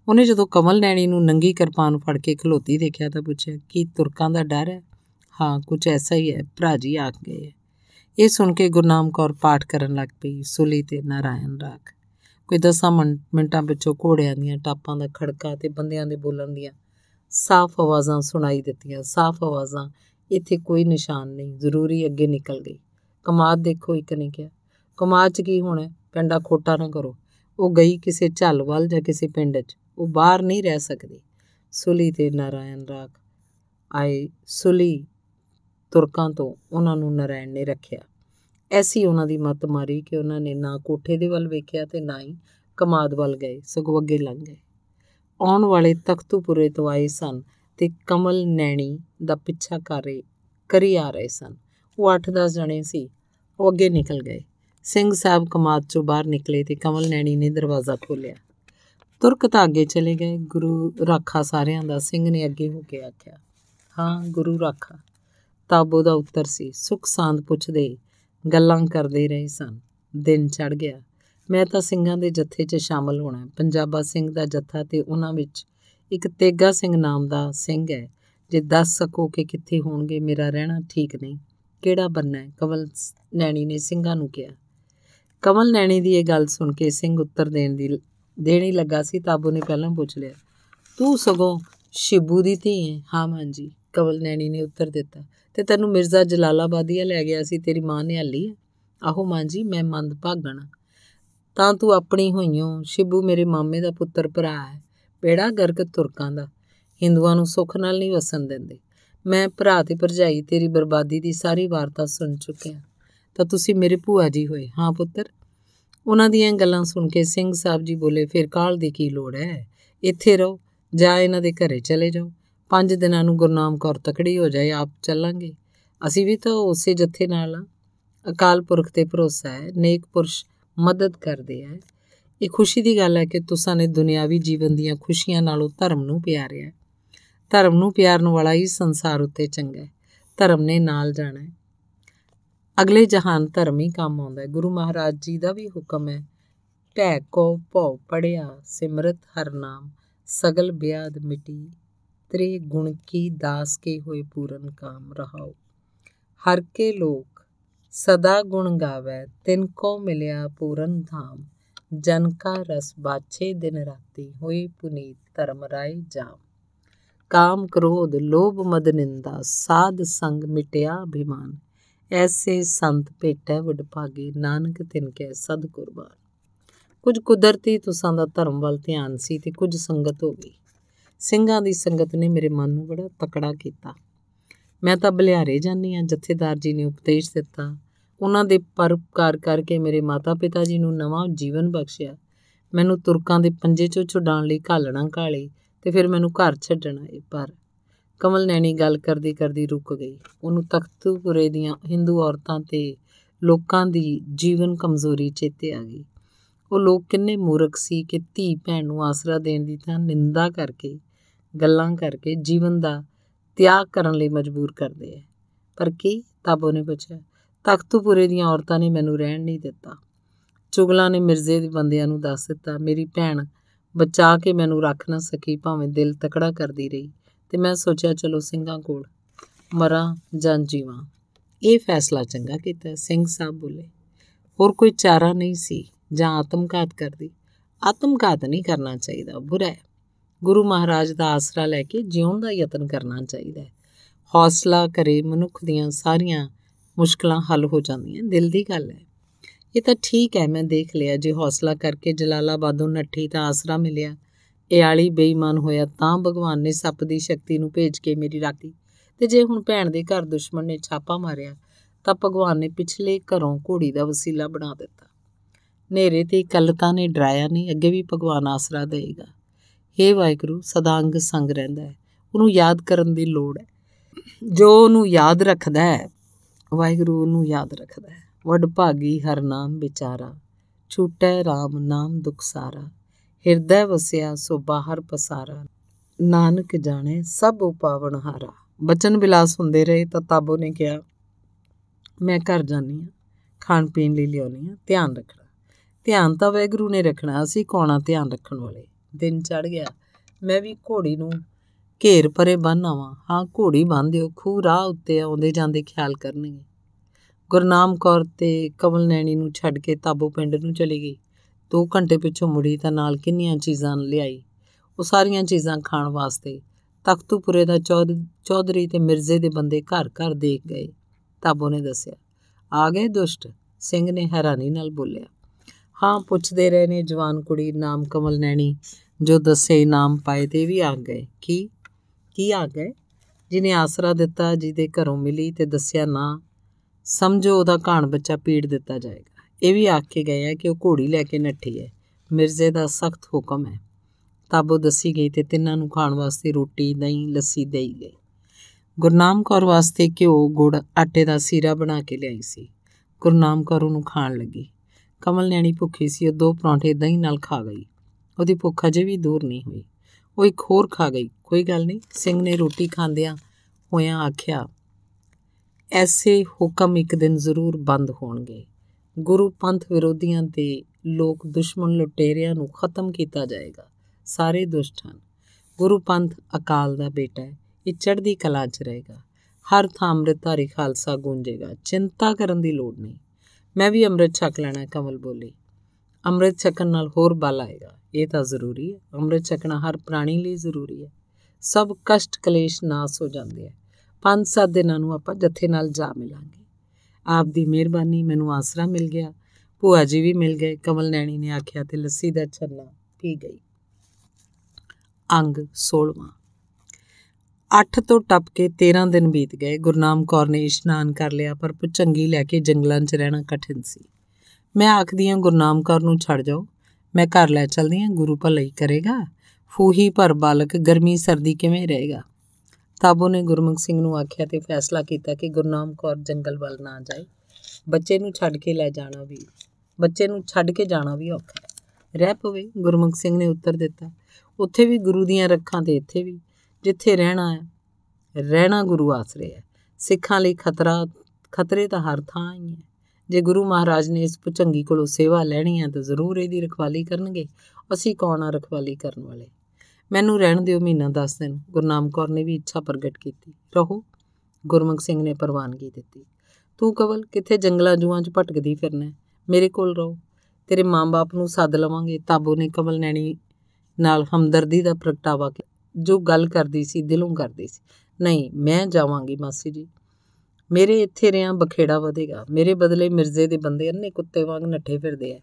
ਉਹਨੇ ਜਦੋਂ ਕਮਲ ਨੈਣੀ ਨੂੰ ਨੰਗੀ ਕਿਰਪਾਨ ਫੜ ਕੇ ਖਲੋਤੀ ਦੇਖਿਆ ਤਾਂ ਪੁੱਛਿਆ ਕੀ ਤੁਰਕਾਂ ਦਾ ਡਰ ਹੈ ਹਾਂ ਕੁਝ ਐਸਾ ਹੀ ਹੈ ਭਰਾ ਜੀ ਆ ਗਏ ਇਹ ਸੁਣ ਕੇ ਗੁਰਨਾਮ ਕੌਰ ਪਾਠ ਕਰਨ ਲੱਗ ਪਈ ਸੁਲੀ ਤੇ ਨਾਰਾਇਣ ਰਾਗ ਕੋਈ 10 ਮਿੰਟਾਂ ਵਿੱਚੋਂ ਘੋੜਿਆਂ ਦੀਆਂ ਟਾਪਾਂ ਦਾ ਖੜਕਾ ਤੇ ਬੰਦਿਆਂ ਦੇ ਬੋਲਣ ਦੀਆਂ ਸਾਫ਼ ਆਵਾਜ਼ਾਂ ਸੁਣਾਈ ਦਿੱਤੀਆਂ ਸਾਫ਼ ਆਵਾਜ਼ਾਂ ਇੱਥੇ ਕੋਈ ਨਿਸ਼ਾਨ ਨਹੀਂ ਜ਼ਰੂਰੀ ਅੱਗੇ ਨਿਕਲ ਗਈ ਕਮਾਦ ਦੇਖੋ ਇੱਕ ਨੇ ਕਿਹਾ ਕਮਾਦ 'ਚ ਕੀ ਹੋਣਾ ਪਿੰਡਾ ਖੋਟਾ ਨਾ ਕਰੋ ਉਹ ਗਈ ਕਿਸੇ ਝਲਵਲ ਜਾਂ ਕਿਸੇ ਪਿੰਡ 'ਚ ਉਹ ਬਾਹਰ ਨਹੀਂ ਰਹਿ ਸਕਦੀ ਸੁਲੀ ਤੇ ਨਾਰਾਇਣ ਰਾਖ ਆਏ ਸੁਲੀ ਤੁਰਕਾਂ ਤੋਂ ਉਹਨਾਂ ਨੂੰ ਨਾਰਾਇਣ ਨੇ ਰੱਖਿਆ ਐਸੀ ਉਹਨਾਂ ਦੀ ਮਤ ਮਾਰੀ ਕਿ ਉਹਨਾਂ ਨੇ ਨਾ ਕੋਠੇ ਦੇ ਵੱਲ ਵੇਖਿਆ ਤੇ ਨਾ ਹੀ ਕਮਾਦ ਵੱਲ ਗਏ ਸਗੋਂ ਅੱਗੇ ਲੰਘ ਗਏ ਆਉਣ ਵਾਲੇ ਤਖਤੂਪੁਰੇ ਤੋਂ ਆਏ ਸਨ ਤੇ ਕਮਲ ਨੈਣੀ ਦਾ ਪਿੱਛਾ ਕਰ ਰਹੇ ਕਰੀ ਆ ਰਹੇ ਸਨ ਉਹ 8-10 ਜਣੇ ਸੀ ਉਹ ਅੱਗੇ ਨਿਕਲ ਗਏ ਸਿੰਘ ਸਾਹਿਬ ਕਮਾਦ ਚੋਂ ਬਾਹਰ ਨਿਕਲੇ ਤੇ ਕਮਲ ਨੈਣੀ ਨੇ ਦਰਵਾਜ਼ਾ ਖੋਲਿਆ ਤੁਰਕ ਤਾਂ ਅੱਗੇ ਚਲੇ ਗਏ ਗੁਰੂ ਰਾਖਾ ਸਾਰਿਆਂ ਦਾ ਸਿੰਘ ਨੇ ਅੱਗੇ ਹੋ ਕੇ ਆਖਿਆ ਹਾਂ ਗੁਰੂ ਰਾਖਾ ਤਾਬੋ ਦਾ ਉੱਤਰ ਸੀ ਸੁਖ ਸਾਂਦ ਪੁੱਛਦੇ ਗੱਲਾਂ ਕਰਦੇ ਰਹੇ ਸਨ ਦਿਨ ਚੜ ਗਿਆ ਮੈਂ ਤਾਂ ਸਿੰਘਾਂ ਦੇ ਜੱਥੇ 'ਚ ਸ਼ਾਮਲ ਹੋਣਾ ਪੰਜਾਬਾ ਸਿੰਘ ਦਾ ਜੱਥਾ ਤੇ ਉਹਨਾਂ ਵਿੱਚ ਇੱਕ ਤੇਗਾ ਸਿੰਘ ਨਾਮ ਦਾ ਸਿੰਘ ਹੈ ਜੇ ਦੱਸ ਸਕੋ ਕਿ ਕਿੱਥੇ ਹੋਣਗੇ ਮੇਰਾ ਰਹਿਣਾ ਠੀਕ ਨਹੀਂ ਕਿਹੜਾ ਬੰਨਾ ਹੈ ਕਮਲ ਨੈਣੀ ਨੇ ਸਿੰਘਾਂ ਨੂੰ ਕਿਹਾ ਕਮਲ ਨੈਣੀ ਦੀ ਇਹ ਗੱਲ ਸੁਣ ਕੇ ਸਿੰਘ ਉੱਤਰ ਦੇਣ ਦੀ ਦੇਣੀ ਲੱਗਾ ਸੀ ਤਾਬੂ ਨੇ ਪਹਿਲਾਂ ਪੁੱਛ ਲਿਆ ਤੂੰ ਸਗੋਂ ਸ਼ਿਬੂ ਦੀ ਧੀ ਹੈ ਹਾਂ ਹਾਂਜੀ ਕਮਲ ਨੈਣੀ ਨੇ ਉੱਤਰ ਦਿੱਤਾ ਤੇ ਤੈਨੂੰ ਮਿਰਜ਼ਾ ਜਲਾਲਾਬਾਦੀਆ ਲੈ ਗਿਆ ਸੀ ਤੇਰੀ ਮਾਂ ਨੇ ਹੱਲੀ ਆਹੋ ਮਾਂ ਜੀ ਮੈਂ ਮੰਦ ਭਾਗਣਾ ਤਾਂ ਤੂੰ ਆਪਣੀ ਹੋਈਓ ਸ਼ਿਬੂ ਮੇਰੇ ਮਾਮੇ ਦਾ ਪੁੱਤਰ ਭਰਾ ਹੈ ਬੇੜਾ ਗਰਕ ਤੁਰਕਾਂ ਦਾ ਹਿੰਦੂਆਂ ਨੂੰ ਸੁੱਖ ਨਾਲ ਨਹੀਂ ਵਸਣ ਦਿੰਦੇ ਮੈਂ ਭਰਾ ਤੇ ਭਰਜਾਈ ਤੇਰੀ ਬਰਬਾਦੀ ਦੀ ਸਾਰੀ ਵਾਰਤਾ ਸੁਣ ਚੁੱਕਿਆ ਤਾਂ ਤੁਸੀਂ ਮੇਰੇ ਭੂਆ ਜੀ ਹੋਏ ਹਾਂ ਪੁੱਤਰ ਉਹਨਾਂ ਦੀਆਂ ਗੱਲਾਂ ਸੁਣ ਕੇ ਸਿੰਘ ਸਾਹਿਬ ਜੀ ਬੋਲੇ ਫਿਰ ਕਾਲ ਦੀ ਕੀ ਲੋੜ ਹੈ ਇੱਥੇ ਰਹੋ ਜਾਂ ਇਹਨਾਂ ਦੇ ਘਰੇ ਚਲੇ ਜਾਓ ਪੰਜ ਦਿਨਾਂ ਨੂੰ ਗੁਰਨਾਮ ਕੌਰ ਤਕੜੀ ਹੋ ਜਾਏ ਆਪ ਚੱਲਾਂਗੇ ਅਸੀਂ ਵੀ ਤਾਂ ਉਸੇ ਜੱਥੇ ਨਾਲ ਆ ਅਕਾਲ ਪੁਰਖ ਤੇ ਭਰੋਸਾ ਹੈ ਨੇਕ ਪੁਰਸ਼ ਮਦਦ ਕਰਦੇ ਆ ਇਹ ਖੁਸ਼ੀ ਦੀ ਗੱਲ ਹੈ ਕਿ ਤੁਸਾਂ ਨੇ ਦੁਨਿਆਵੀ ਜੀਵਨ ਦੀਆਂ ਖੁਸ਼ੀਆਂ ਨਾਲੋਂ ਧਰਮ ਨੂੰ ਪਿਆਰਿਆ ਧਰਮ ਨੂੰ ਪਿਆਰਨ ਵਾਲਾ ਹੀ ਸੰਸਾਰ ਉੱਤੇ ਚੰਗਾ ਹੈ ਧਰਮ ਨੇ ਨਾਲ ਜਾਣਾ ਹੈ ਅਗਲੇ ਜਹਾਨ ਧਰਮ ਹੀ ਕੰਮ ਆਉਂਦਾ ਹੈ ਗੁਰੂ ਮਹਾਰਾਜ ਜੀ ਦਾ ਵੀ ਹੁਕਮ ਹੈ ਭੈ ਕੋ ਭਉ ਪੜਿਆ ਸਿਮਰਤ ਹਰ ਨਾਮ ਸਗਲ ਬਿਆਦ ਮਿਟੀ ਤ੍ਰੇ ਗੁਣ ਕੀ ਦਾਸ ਕੇ ਹੋਏ ਪੂਰਨ ਕਾਮ ਰਹਾਓ ਹਰ ਕੇ ਲੋਕ ਸਦਾ ਗੁਣ ਗਾਵੇ ਤਿਨ ਕੋ ਮਿਲਿਆ ਪੂਰਨ ਧਾਮ ਜਨ ਕਾ ਰਸ ਬਾਛੇ ਦਿਨ ਰਾਤੀ ਹੋਈ ਪੁਨੀਤ ਧਰਮ ਰਾਈ ਜਾਮ ਕਾਮ ਕ੍ਰੋਧ ਲੋਭ ਮਦ ਨਿੰਦਾ ਸਾਧ ਸੰਗ ਮਿਟਿਆ ਅਭਿਮਾਨ ਐਸੇ ਸੰਤ ਭੇਟੈ ਵਡ ਭਾਗੀ ਨਾਨਕ ਤਿਨ ਕੈ ਸਦ ਕੁਰਬਾਨ ਕੁਝ ਕੁਦਰਤੀ ਤੁਸਾਂ ਦਾ ਧਰਮ ਵੱਲ ਧਿਆਨ ਸੀ ਤੇ ਕੁਝ ਸੰਗਤ ਹੋ ਗਈ ਸਿੰਘਾਂ ਦੀ ਸੰਗਤ ਨੇ ਮੇਰੇ ਮਨ ਨੂੰ ਬੜਾ ਤਕੜਾ ਕੀਤਾ ਮੈਂ ਤਾਂ ਬਲਿਆਰੇ ਜਾਨੀ ਆ ਜਥੇਦਾਰ ਜੀ ਨੇ ਉਪਦੇਸ਼ ਦਿੱਤਾ ਉਹਨਾਂ ਦੇ ਪਰਪਕਾਰ ਕਰਕੇ ਮੇਰੇ ਮਾਤਾ-ਪਿਤਾ ਜੀ ਨੂੰ ਨਵਾਂ ਜੀਵਨ ਬਖਸ਼ਿਆ ਮੈਨੂੰ ਤੁਰਕਾਂ ਦੇ ਪੰਜੇ ਚੋਂ ਛੁਡਾਉਣ ਲਈ ਘਾਲਣਾ ਘਾਲੇ ਤੇ ਫਿਰ ਮੈਨੂੰ ਘਰ ਛੱਡਣਾ ਏ ਪਰ ਕਮਲ ਨੈਣੀ ਗੱਲ ਕਰਦੀ ਕਰਦੀ ਰੁਕ ਗਈ ਉਹਨੂੰ ਤਖਤੂਪੁਰੇ ਦੀਆਂ ਹਿੰਦੂ ਔਰਤਾਂ ਤੇ ਲੋਕਾਂ ਦੀ ਜੀਵਨ ਕਮਜ਼ੋਰੀ ਚੇਤੇ ਆ ਗਈ ਉਹ ਲੋਕ ਕਿੰਨੇ ਮੂਰਖ ਸੀ ਕਿ ਧੀ ਭੈਣ ਨੂੰ ਆਸਰਾ ਦੇਣ ਦੀ ਤਾਂ ਨਿੰਦਾ ਕਰਕੇ ਗੱਲਾਂ ਕਰਕੇ ਜੀਵਨ ਦਾ ਤਿਆਗ ਕਰਨ ਲਈ ਮਜਬੂਰ ਕਰਦੇ ਹੈ ਪਰ ਕੀ ਤਾਬੋ ਨੇ ਪੁੱਛਿਆ ਤਖਤੂਪੁਰੇ ਦੀਆਂ ਔਰਤਾਂ ਨੇ ਮੈਨੂੰ ਰਹਿਣ ਨਹੀਂ ਦਿੱਤਾ ਚੁਗਲਾਂ ਨੇ ਮਿਰਜ਼ੇ ਦੇ ਬੰਦਿਆਂ ਨੂੰ ਦੱਸ ਦਿੱਤਾ ਮੇਰੀ ਭੈਣ ਬਚਾ ਕੇ ਮੈਨੂੰ ਰੱਖ ਨਾ ਸਕੀ ਭਾਵੇਂ ਦਿਲ ਤਕੜਾ ਕਰਦੀ ਰਹੀ ਤੇ ਮੈਂ ਸੋਚਿਆ ਚਲੋ ਸਿੰਘਾਂ ਕੋਲ ਮਰਾਂ ਜਾਂ ਜੀਵਾਂ ਇਹ ਫੈਸਲਾ ਚੰਗਾ ਕੀਤਾ ਸਿੰਘ ਸਾਹਿਬ ਬੋਲੇ ਹੋਰ ਕੋਈ ਚਾਰਾ ਨਹੀਂ ਸੀ ਜਾਂ ਆਤਮਘਾਤ ਕਰਦੀ ਆਤਮਘਾਤ ਨਹੀਂ ਕਰਨਾ ਚਾਹੀਦਾ ਬੁਰਾ ਹੈ ਗੁਰੂ ਮਹਾਰਾਜ ਦਾ ਆਸਰਾ ਲੈ ਕੇ ਜਿਉਣ ਦਾ ਯਤਨ ਕਰਨਾ ਚਾਹੀਦਾ ਹੈ ਹੌਸਲਾ ਕਰੇ ਮਨੁੱਖ ਦੀਆਂ ਸਾਰੀਆਂ ਮੁਸ਼ਕਲਾਂ ਹੱਲ ਹੋ ਜਾਂਦੀਆਂ ਦਿਲ ਦੀ ਗੱਲ ਹੈ ਇਹ ਤਾਂ ਠੀਕ ਹੈ ਮੈਂ ਦੇਖ ਲਿਆ ਜੇ ਹੌਸਲਾ ਕਰਕੇ ਜਲਾਲਾਬਾਦੋਂ ਨੱਠੀ ਤਾਂ ਆਸਰਾ ਮਿਲਿਆ ਇਹ ਆਲੀ ਬੇਈਮਾਨ ਹੋਇਆ ਤਾਂ ਭਗਵਾਨ ਨੇ ਸੱਪ ਦੀ ਸ਼ਕਤੀ ਨੂੰ ਭੇਜ ਕੇ ਮੇਰੀ ਰਾਖੀ ਤੇ ਜੇ ਹੁਣ ਭੈਣ ਦੇ ਘਰ ਦੁਸ਼ਮਣ ਨੇ ਛਾਪਾ ਮਾਰਿਆ ਤਾਂ ਭਗਵਾਨ ਨੇ ਪਿਛਲੇ ਘਰੋਂ ਘੋੜੀ ਦਾ ਵਸੀਲਾ ਬਣਾ ਦਿੱਤਾ ਨੇਰੇ ਤੇ ਇਕੱਲਤਾ ਨੇ ਡਰਾਇਆ ਨਹੀਂ ਅੱਗੇ ਵੀ ਭਗਵਾਨ ਆਸਰਾ ਦੇਗਾ हे ਵਾਹਿਗੁਰੂ ਸਦਾ ਅੰਗ ਸੰਗ ਰਹਿੰਦਾ ਹੈ ਉਹਨੂੰ ਯਾਦ ਕਰਨ ਦੀ ਲੋੜ ਹੈ ਜੋ ਉਹਨੂੰ ਯਾਦ ਰੱਖਦਾ ਹੈ ਵਾਹਿਗੁਰੂ ਉਹਨੂੰ ਯਾਦ ਰੱਖਦਾ ਹੈ ਵਡ ਭਾਗੀ ਹਰ ਨਾਮ ਵਿਚਾਰਾ ਛੂਟੈ RAM ਨਾਮ ਦੁਖ ਸਾਰਾ ਹਿਰਦੈ ਵਸਿਆ ਸੋ ਬਾਹਰ ਪਸਾਰਾ ਨਾਨਕ ਜਾਣੇ ਸਭ ਉਪਾਵਣ ਹਾਰਾ ਬਚਨ ਵਿਲਾਸ ਹੁੰਦੇ ਰਹੇ ਤਾਂ ਤਾਬੋ ਨੇ ਕਿਹਾ ਮੈਂ ਘਰ ਜਾਨੀ ਆ ਖਾਣ ਪੀਣ ਲਈ ਲਿਆਉਣੀ ਆ ਧਿਆਨ ਰੱਖਣਾ ਧਿਆਨ ਤਾਂ ਵੈਗਰੂ ਨੇ ਰੱਖਣਾ ਅਸੀਂ ਕੌਣਾ ਧਿਆਨ ਰੱਖਣ ਵਾਲੇ ਦਿਨ ਚੜ ਗਿਆ ਮੈਂ ਵੀ ਘੋੜੀ ਨੂੰ ਘੇਰ ਪਰੇ ਬੰਨ ਆਵਾਂ ਹਾਂ ਘੋੜੀ ਬੰਨ ਦਿਓ ਖੂ ਰਾਹ ਉੱਤੇ ਆਉਂਦੇ ਜਾਂਦੇ ਖਿਆਲ ਕਰਨਗੇ ਗੁਰਨਾਮ ਕੌਰ ਤੇ ਕਮਲ ਨੈਣੀ ਨੂੰ ਛੱਡ ਕੇ ਤਾਬੋ ਪਿੰਡ ਨੂੰ ਚਲੀ ਗਈ 2 ਘੰਟੇ ਪਿੱਛੋਂ ਮੁੜੀ ਤਾਂ ਨਾਲ ਕਿੰਨੀਆਂ ਚੀਜ਼ਾਂ ਲਿਆਈ ਉਹ ਸਾਰੀਆਂ ਚੀਜ਼ਾਂ ਖਾਣ ਵਾਸਤੇ ਤਖਤੂਪੁਰੇ ਦਾ ਚੌਧਰੀ ਤੇ ਮਿਰਜ਼ੇ ਦੇ ਬੰਦੇ ਘਰ ਘਰ ਦੇਖ ਗਏ ਤਾਬੋ ਨੇ ਦੱਸਿਆ ਆ ਗਏ ਦੁਸ਼ਟ ਸਿੰਘ ਨੇ ਹੈਰਾਨੀ ਨਾਲ ਬੋਲਿਆ ਹਾਂ ਪੁੱਛਦੇ ਰਹੇ ਨੇ ਜਵਾਨ ਕੁੜੀ ਨਾਮ ਕਮਲ ਨੈਣੀ ਜੋ ਦੱਸੇ ਨਾਮ ਪਾਏ ਤੇ ਵੀ ਆ ਗਏ ਕੀ ਕੀ ਆ ਗਏ ਜਿਨੇ ਆਸਰਾ ਦਿੱਤਾ ਜਿਹਦੇ ਘਰੋਂ ਮਿਲੀ ਤੇ ਦੱਸਿਆ ਨਾ ਸਮਝੋ ਉਹਦਾ ਘਾਣ ਬੱਚਾ ਪੀੜ ਦਿੱਤਾ ਜਾਏਗਾ ਇਹ ਵੀ ਆਖ ਕੇ ਗਏ ਆ ਕਿ ਉਹ ਘੋੜੀ ਲੈ ਕੇ ਨੱਠੀ ਹੈ ਮਿਰਜ਼ੇ ਦਾ ਸਖਤ ਹੁਕਮ ਹੈ ਉਹ ਦੱਸੀ ਗਈ ਤੇ ਤਿੰਨਾਂ ਨੂੰ ਖਾਣ ਵਾਸਤੇ ਰੋਟੀ ਦਹੀਂ ਲੱਸੀ ਦੇਈ ਗਈ ਗੁਰਨਾਮ ਕੌਰ ਵਾਸਤੇ ਉਹ ਗੁੜ ਆਟੇ ਦਾ ਸੀਰਾ ਬਣਾ ਕੇ ਲਿਆਈ ਸੀ ਗੁਰਨਾਮ ਕੌਰ ਉਹਨੂੰ ਖਾਣ ਲੱਗੀ ਕਮਲ ਨੈਣੀ ਭੁੱਖੀ ਸੀ ਉਹ ਦੋ ਪਰੌਂਠੇ ਦਹੀਂ ਨਾਲ ਖਾ ਗਈ ਉਹਦੀ ਭੁੱਖ ਅਜੇ ਵੀ ਦੂਰ ਨਹੀਂ ਹੋਈ ਉਹ ਇੱਕ ਹੋਰ ਖਾ ਗਈ ਕੋਈ ਗੱਲ ਨਹੀਂ ਸਿੰਘ ਨੇ ਰੋਟੀ ਖਾਂਦਿਆਂ ਹੋਇਆਂ ਆਖਿਆ ਐਸੇ ਹੁਕਮ ਇੱਕ ਦਿਨ ਜ਼ਰੂਰ ਬੰਦ ਹੋਣਗੇ ਗੁਰੂ ਪੰਥ ਵਿਰੋਧੀਆਂ ਤੇ ਲੋਕ ਦੁਸ਼ਮਣ ਲੁਟੇਰਿਆਂ ਨੂੰ ਖਤਮ ਕੀਤਾ ਜਾਏਗਾ ਸਾਰੇ ਦੁਸ਼ਟ ਹਨ ਗੁਰੂ ਪੰਥ ਅਕਾਲ ਦਾ ਬੇਟਾ ਹੈ ਇਹ ਚੜ੍ਹਦੀ ਕਲਾ 'ਚ ਰਹੇਗਾ ਹਰ ਥਾਂ ਅੰਮ੍ਰਿਤਧਾਰੀ ਖਾਲਸਾ ਗੂੰਜੇਗਾ ਚਿੰਤਾ ਕਰਨ ਦੀ ਲੋੜ ਨਹੀਂ ਮੈਂ ਵੀ ਅੰਮ੍ਰਿਤ ਛਕ ਲੈਣਾ ਕਮਲ ਬੋਲੀ ਅੰਮ੍ਰਿਤ ਛਕਣ ਨਾਲ ਹੋਰ ਬਲ ਆਏਗਾ ਇਹ ਤਾਂ ਜ਼ਰੂਰੀ ਹੈ ਅੰਮ੍ਰਿਤ ਛਕਣਾ ਹਰ ਪ੍ਰਾਣੀ ਲਈ ਜ਼ਰੂਰੀ ਹੈ ਸਭ ਕਸ਼ਟ ਕਲੇਸ਼ ਨਾਸ ਹੋ ਜਾਂਦੇ ਆ ਪੰਜ ਸੱਤ ਦਿਨਾਂ ਨੂੰ ਆਪਾਂ ਜੱਥੇ ਨਾਲ ਜਾ ਮਿਲਾਂਗੇ ਆਪ ਦੀ ਮਿਹਰਬਾਨੀ ਮੈਨੂੰ ਆਸਰਾ ਮਿਲ ਗਿਆ ਭੂਆ ਜੀ ਵੀ ਮਿਲ ਗਏ ਕਮਲ ਨੈਣੀ ਨੇ ਆਖਿਆ ਤੇ ਲੱਸੀ ਦਾ ਛੱਲਾ ਪੀ ਗਈ ਅੰਗ 16ਵਾਂ 8 ਤੋਂ ਟੱਪ ਕੇ 13 ਦਿਨ ਬੀਤ ਗਏ ਗੁਰਨਾਮ ਕੌਰ ਨੇ ਇਸ਼ਨਾਨ ਕਰ ਲਿਆ ਪਰ ਪੁਚੰਗੀ ਲੈ ਕੇ ਜੰਗਲਾਂ 'ਚ ਰਹਿਣਾ ਕਠਿਨ ਸੀ ਮੈਂ ਆਖਦੀ ਹਾਂ ਗੁਰਨਾਮ ਕੌਰ ਨੂੰ ਛੱਡ ਜਾਓ ਮੈਂ ਘਰ ਲੈ ਚਲਦੀ ਹਾਂ ਗੁਰੂ ਭਲਾਈ ਕਰੇਗਾ ਫੂਹੀ ਪਰ ਬਾਲਕ ਗਰਮੀ ਸਰਦੀ ਕਿਵੇਂ ਰਹੇਗਾ ਤਾਬੋ ਨੇ ਗੁਰਮੁਖ ਸਿੰਘ ਨੂੰ ਆਖਿਆ ਤੇ ਫੈਸਲਾ ਕੀਤਾ ਕਿ ਗੁਰਨਾਮ ਕੌਰ ਜੰਗਲ ਵੱਲ ਨਾ ਜਾਏ ਬੱਚੇ ਨੂੰ ਛੱਡ ਕੇ ਲੈ ਜਾਣਾ ਵੀ ਬੱਚੇ ਨੂੰ ਛੱਡ ਕੇ ਜਾਣਾ ਵੀ ਔਖਾ ਰਹਿ ਪਵੇ ਗੁਰਮੁਖ ਸਿੰਘ ਨੇ ਉੱਤਰ ਦਿੱਤਾ ਉੱਥੇ ਵੀ ਗੁਰੂ ਦੀਆਂ ਰੱਖਾਂ ਤੇ ਇੱਥੇ ਵੀ ਜਿੱਥੇ ਰਹਿਣਾ ਹੈ ਰਹਿਣਾ ਗੁਰੂ ਆਸਰੇ ਹੈ ਸਿੱਖਾਂ ਲਈ ਖਤਰਾ ਖਤਰੇ ਤਾਂ ਹਰ ਥਾਂ ਹੀ ਹੈ ਜੇ ਗੁਰੂ ਮਹਾਰਾਜ ਨੇ ਇਸ ਪੁਚੰਗੀ ਕੋਲੋਂ ਸੇਵਾ ਲੈਣੀ ਹੈ ਤਾਂ ਜ਼ਰੂਰ ਇਹਦੀ ਰਖਵਾਲੀ ਕਰਨਗੇ ਅਸੀਂ ਕੌਣ ਆ ਰਖਵਾਲੀ ਕਰਨ ਵਾਲੇ ਮੈਨੂੰ ਰਹਿਣ ਦਿਓ ਮਹੀਨਾ ਦੱਸ ਦਿਨ ਗੁਰਨਾਮ ਕੌਰ ਨੇ ਵੀ ਇੱਛਾ ਪ੍ਰਗਟ ਕੀਤੀ ਰਹੋ ਗੁਰਮੁਖ ਸਿੰਘ ਨੇ ਪ੍ਰਵਾਨਗੀ ਦਿੱਤੀ ਤੂੰ ਕਵਲ ਕਿੱਥੇ ਜੰਗਲਾਂ ਜੂਆਂ 'ਚ ਭਟਕਦੀ ਫਿਰਨਾ ਮੇਰੇ ਕੋਲ ਰਹੋ ਤੇਰੇ ਮਾਂ-ਬਾਪ ਨੂੰ ਸੱਦ ਲਵਾਂਗੇ ਤਾਬੋ ਨੇ ਕਮਲ ਨੈਣੀ ਨਾਲ ਹਮਦਰਦੀ ਦਾ ਪ੍ਰਗਟਾਵਾ ਕੀਤਾ ਜੋ ਗੱਲ ਕਰਦੀ ਸੀ ਦਿਲੋਂ ਕਰਦੀ ਸੀ ਨਹੀਂ ਮੈਂ ਜਾਵਾਂਗੀ ਮਾਸੀ ਜੀ ਮੇਰੇ ਇੱਥੇ ਰਿਆਂ ਬਖੇੜਾ ਵਧੇਗਾ ਮੇਰੇ ਬਦਲੇ ਮਿਰਜ਼ੇ ਦੇ ਬੰਦੇ ਅੰਨੇ ਕੁੱਤੇ ਵਾਂਗ ਨੱਠੇ ਫਿਰਦੇ ਆ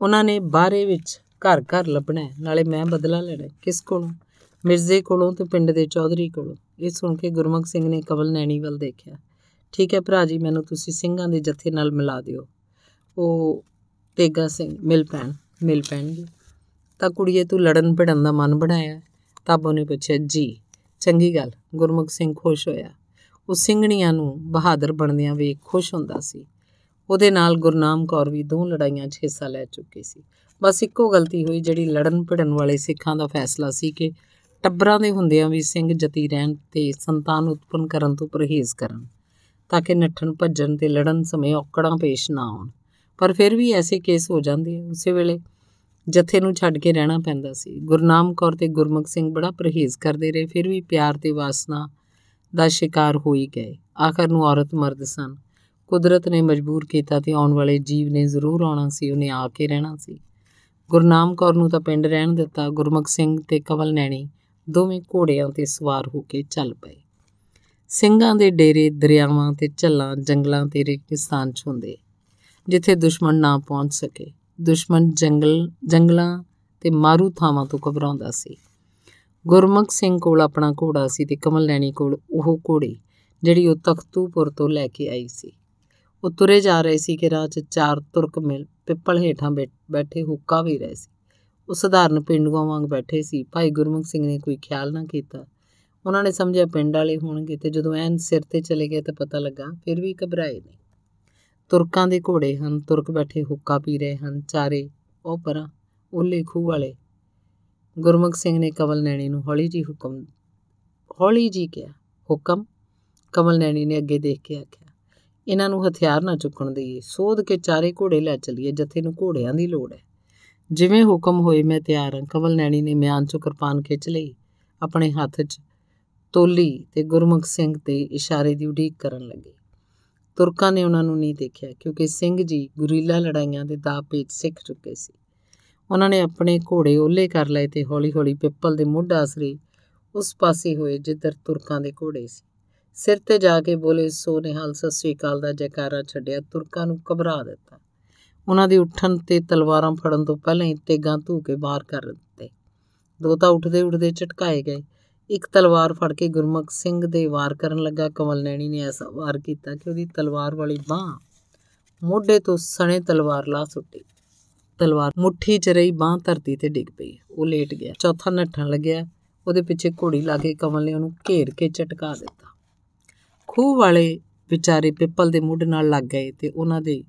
ਉਹਨਾਂ ਨੇ ਬਾਹਰੇ ਵਿੱਚ ਘਰ ਘਰ ਲੱਭਣਾ ਨਾਲੇ ਮੈਂ ਬਦਲਾ ਲੈਣਾ ਕਿਸ ਕੋਲੋਂ ਮਿਰਜ਼ੇ ਕੋਲੋਂ ਤੇ ਪਿੰਡ ਦੇ ਚੌਧਰੀ ਕੋਲੋਂ ਇਹ ਸੁਣ ਕੇ ਗੁਰਮੁਖ ਸਿੰਘ ਨੇ ਕਵਲ ਨੈਣੀ ਵੱਲ ਦੇਖਿਆ ਠੀਕ ਹੈ ਭਰਾ ਜੀ ਮੈਨੂੰ ਤੁਸੀਂ ਸਿੰਘਾਂ ਦੇ ਜੱਥੇ ਨਾਲ ਮਿਲਾ ਦਿਓ ਉਹ ਤੇਗਾ ਸਿੰਘ ਮਿਲ ਪੈਣ ਮਿਲ ਪੈਣਗੇ ਤਾਂ ਕੁੜੀਏ ਤੂੰ ਲੜਨ ਭੜਨ ਦਾ ਮਨ ਬਣਾਇਆ ਤਾਬੋ ਨੇ ਪੁੱਛਿਆ ਜੀ ਚੰਗੀ ਗੱਲ ਗੁਰਮੁਖ ਸਿੰਘ ਖੁਸ਼ ਹੋਇਆ ਉਹ ਸਿੰਘਣੀਆਂ ਨੂੰ ਬਹਾਦਰ ਬਣਦਿਆਂ ਵੇਖ ਖੁਸ਼ ਹੁੰਦਾ ਸੀ ਉਹਦੇ ਨਾਲ ਗੁਰਨਾਮ ਕੌਰ ਵੀ ਦੋ ਲੜਾਈਆਂ 'ਚ ਹਿੱਸਾ ਲੈ ਚੁੱਕੀ ਸੀ ਬਸ ਇੱਕੋ ਗਲਤੀ ਹੋਈ ਜਿਹੜੀ ਲੜਨ ਭਿੜਨ ਵਾਲੇ ਸਿੱਖਾਂ ਦਾ ਫੈਸਲਾ ਸੀ ਕਿ ਟੱਬਰਾਂ ਦੇ ਹੁੰਦਿਆਂ ਵੀ ਸਿੰਘ ਜਤੀ ਰਹਿਣ ਤੇ ਸੰਤਾਨ ਉਤਪਨ ਕਰਨ ਤੋਂ ਪਰਹੇਜ਼ ਕਰਨ ਤਾਂ ਕਿ ਨੱਠਣ ਭੱਜਣ ਤੇ ਲੜਨ ਸਮੇਂ ਔਕੜਾਂ ਪੇਸ਼ ਨਾ ਆਉਣ ਪਰ ਫਿਰ ਵੀ ਐਸੇ ਕੇਸ ਹੋ ਜਾਂਦੇ ਉਸੇ ਵੇਲੇ ਜਥੇ ਨੂੰ ਛੱਡ ਕੇ ਰਹਿਣਾ ਪੈਂਦਾ ਸੀ ਗੁਰਨਾਮ ਕੌਰ ਤੇ ਗੁਰਮੁਖ ਸਿੰਘ ਬੜਾ ਪਰਹੇਜ਼ ਕਰਦੇ ਰਹੇ ਫਿਰ ਵੀ ਪਿਆਰ ਤੇ ਵਾਸਨਾ ਦਾ ਸ਼ਿਕਾਰ ਹੋ ਹੀ ਗਏ ਆਖਰ ਨੂੰ ਔਰਤ ਮਰਦ ਸਨ ਕੁਦਰਤ ਨੇ ਮਜਬੂਰ ਕੀਤਾ ਤੇ ਆਉਣ ਵਾਲੇ ਜੀਵ ਨੇ ਜ਼ਰੂਰ ਆਉਣਾ ਸੀ ਉਹਨੇ ਆ ਕੇ ਰਹਿਣਾ ਸੀ ਗੁਰਨਾਮ ਕੌਰ ਨੂੰ ਤਾਂ ਪਿੰਡ ਰਹਿਣ ਦਿੱਤਾ ਗੁਰਮੁਖ ਸਿੰਘ ਤੇ ਕਵਲ ਨੈਣੀ ਦੋਵੇਂ ਘੋੜਿਆਂ ਤੇ ਸਵਾਰ ਹੋ ਕੇ ਚੱਲ ਪਏ ਸਿੰਘਾਂ ਦੇ ਡੇਰੇ ਦਰਿਆਵਾਂ ਤੇ ਝੱਲਾਂ ਜੰਗਲਾਂ ਤੇ ਰੇਗਿਸਤਾਨ 'ਚ ਹੁੰਦੇ ਜਿੱਥੇ ਦੁਸ਼ਮਣ ਨਾ ਪਹੁੰਚ ਸਕੇ ਦੁਸ਼ਮਣ ਜੰਗਲ ਜੰਗਲਾਂ ਤੇ ਮਾਰੂ ਥਾਵਾਂ ਤੋਂ ਘਬਰਾਉਂਦਾ ਸੀ ਗੁਰਮੁਖ ਸਿੰਘ ਕੋਲ ਆਪਣਾ ਘੋੜਾ ਸੀ ਤੇ ਕਮਲ ਲੈਣੀ ਕੋਲ ਉਹ ਘੋੜੀ ਜਿਹੜੀ ਉਹ ਤਖਤੂਪੁਰ ਤੋਂ ਲੈ ਕੇ ਆਈ ਸੀ ਉਹ ਤੁਰੇ ਜਾ ਰਹੇ ਸੀ ਕਿ ਰਾਹ 'ਚ ਚਾਰ ਤੁਰਕ ਮਿਲ ਪਿੱਪਲ ਹੇਠਾਂ ਬੈਠੇ ਹੁੱਕਾ ਵੀ ਰਹੇ ਸੀ ਉਹ ਸਧਾਰਨ ਪਿੰਡੂਆਂ ਵਾਂਗ ਬੈਠੇ ਸੀ ਭਾਈ ਗੁਰਮੁਖ ਸਿੰਘ ਨੇ ਕੋਈ ਖਿਆਲ ਨਾ ਕੀਤਾ ਉਹਨਾਂ ਨੇ ਸਮਝਿਆ ਪਿੰਡ ਵਾਲੇ ਹੋਣਗੇ ਤੇ ਜਦੋਂ ਐਨ ਸਿਰ ਤੇ ਚਲੇ ਗਏ ਤਾਂ ਪਤਾ ਲੱਗਾ ਫਿਰ ਵੀ ਘਬਰਾਏ ਨਹੀਂ ਤੁਰਕਾਂ ਦੇ ਘੋੜੇ ਹਨ ਤੁਰਕ ਬੈਠੇ ਹੁੱਕਾ ਪੀ ਰਹੇ ਹਨ ਚਾਰੇ ਉਹ ਪਰਾਂ ਉਹਲੇ ਖੂ ਵਾਲੇ ਗੁਰਮੁਖ ਸਿੰਘ ਨੇ ਕਮਲ ਨੈਣੀ ਨੂੰ ਹੌਲੀ ਜੀ ਹੁਕਮ ਹੌਲੀ ਜੀ ਕਿਹਾ ਹੁਕਮ ਕਮਲ ਨੈਣੀ ਨੇ ਅੱਗੇ ਦੇਖ ਕੇ ਆਖਿਆ ਇਹਨਾਂ ਨੂੰ ਹਥਿਆਰ ਨਾ ਚੁੱਕਣ ਦਈਏ ਸੋਧ ਕੇ ਚਾਰੇ ਘੋੜੇ ਲੈ ਚਲੀਏ ਜਥੇ ਨੂੰ ਘੋੜਿਆਂ ਦੀ ਲੋੜ ਹੈ ਜਿਵੇਂ ਹੁਕਮ ਹੋਏ ਮੈਂ ਤਿਆਰ ਹਾਂ ਕਮਲ ਨੈਣੀ ਨੇ ਮਿਆਨ ਚੋਂ ਕਿਰਪਾਨ ਖਿੱਚ ਲਈ ਆਪਣੇ ਹੱਥ 'ਚ ਤੋਲੀ ਤੇ ਗੁਰਮੁਖ ਸਿੰਘ ਤੇ ਇਸ਼ਾਰੇ ਦੀ ਉਡੀਕ ਕਰਨ ਲੱਗੀ ਤੁਰਕਾਂ ਨੇ ਉਹਨਾਂ ਨੂੰ ਨਹੀਂ ਦੇਖਿਆ ਕਿਉਂਕਿ ਸਿੰਘ ਜੀ ਗੁਰੀਲਾ ਲੜਾਈਆਂ ਦੇ ਦਾਅ ਪੇਚ ਸਿੱਖ ਚੁੱਕੇ ਸੀ ਉਹਨਾਂ ਨੇ ਆਪਣੇ ਘੋੜੇ ਓਲੇ ਕਰ ਲਏ ਤੇ ਹੌਲੀ-ਹੌਲੀ ਪਿੱਪਲ ਦੇ ਮੁੱਢ ਆਸਰੇ ਉਸ ਪਾਸੇ ਹੋਏ ਜਿੱਧਰ ਤੁਰਕਾਂ ਦੇ ਘੋੜੇ ਸੀ ਸਿਰ ਤੇ ਜਾ ਕੇ ਬੋਲੇ ਸੋ ਨਿਹਾਲ ਸਤਿ ਸ੍ਰੀ ਅਕਾਲ ਦਾ ਜੈਕਾਰਾ ਛੱਡਿਆ ਤੁਰਕਾਂ ਨੂੰ ਘਬਰਾ ਦਿੱਤਾ ਉਹਨਾਂ ਦੇ ਉੱਠਣ ਤੇ ਤਲਵਾਰਾਂ ਫੜਨ ਤੋਂ ਪਹਿਲਾਂ ਹੀ ਤੇਗਾਂ ਧੂ ਕੇ ਬਾਹਰ ਕਰ ਦਿੱਤੇ ਦੋ ਤਾਂ ਉੱਠਦੇ ਉੱਠਦੇ ਝਟਕਾਏ ਗਏ ਇੱਕ ਤਲਵਾਰ ਫੜ ਕੇ ਗੁਰਮੁਖ ਸਿੰਘ ਦੇ ਵਾਰ ਕਰਨ ਲੱਗਾ ਕਮਲ ਨੈਣੀ ਨੇ ਐਸਾ ਵਾਰ ਕੀਤਾ ਕਿ ਉਹਦੀ ਤਲਵਾਰ ਵਾਲੀ ਬਾਹ ਮੋਢੇ ਤੋਂ ਸਣੇ ਤਲਵਾਰ ਲਾ ਸੁੱਟੀ ਤਲਵਾਰ ਮੁੱਠੀ 'ਚ ਰਹੀ ਬਾਹ ਧਰਤੀ ਤੇ ਡਿੱਗ ਪਈ ਉਹ ਲੇਟ ਗਿਆ ਚੌਥਾ ਨੱਠਣ ਲੱਗਿਆ ਉਹਦੇ ਪਿੱਛੇ ਘੋੜੀ ਲਾ ਕੇ ਕਮਲ ਨੇ ਉਹਨੂੰ ਘੇਰ ਕੇ ਝਟਕਾ ਦਿੱਤਾ ਖੂਹ ਵਾਲੇ ਵਿਚਾਰੇ ਪਿੱਪਲ ਦੇ ਮੁੱਢ ਨਾਲ ਲੱਗ ਗਏ ਤੇ ਉਹਨਾਂ ਦੇ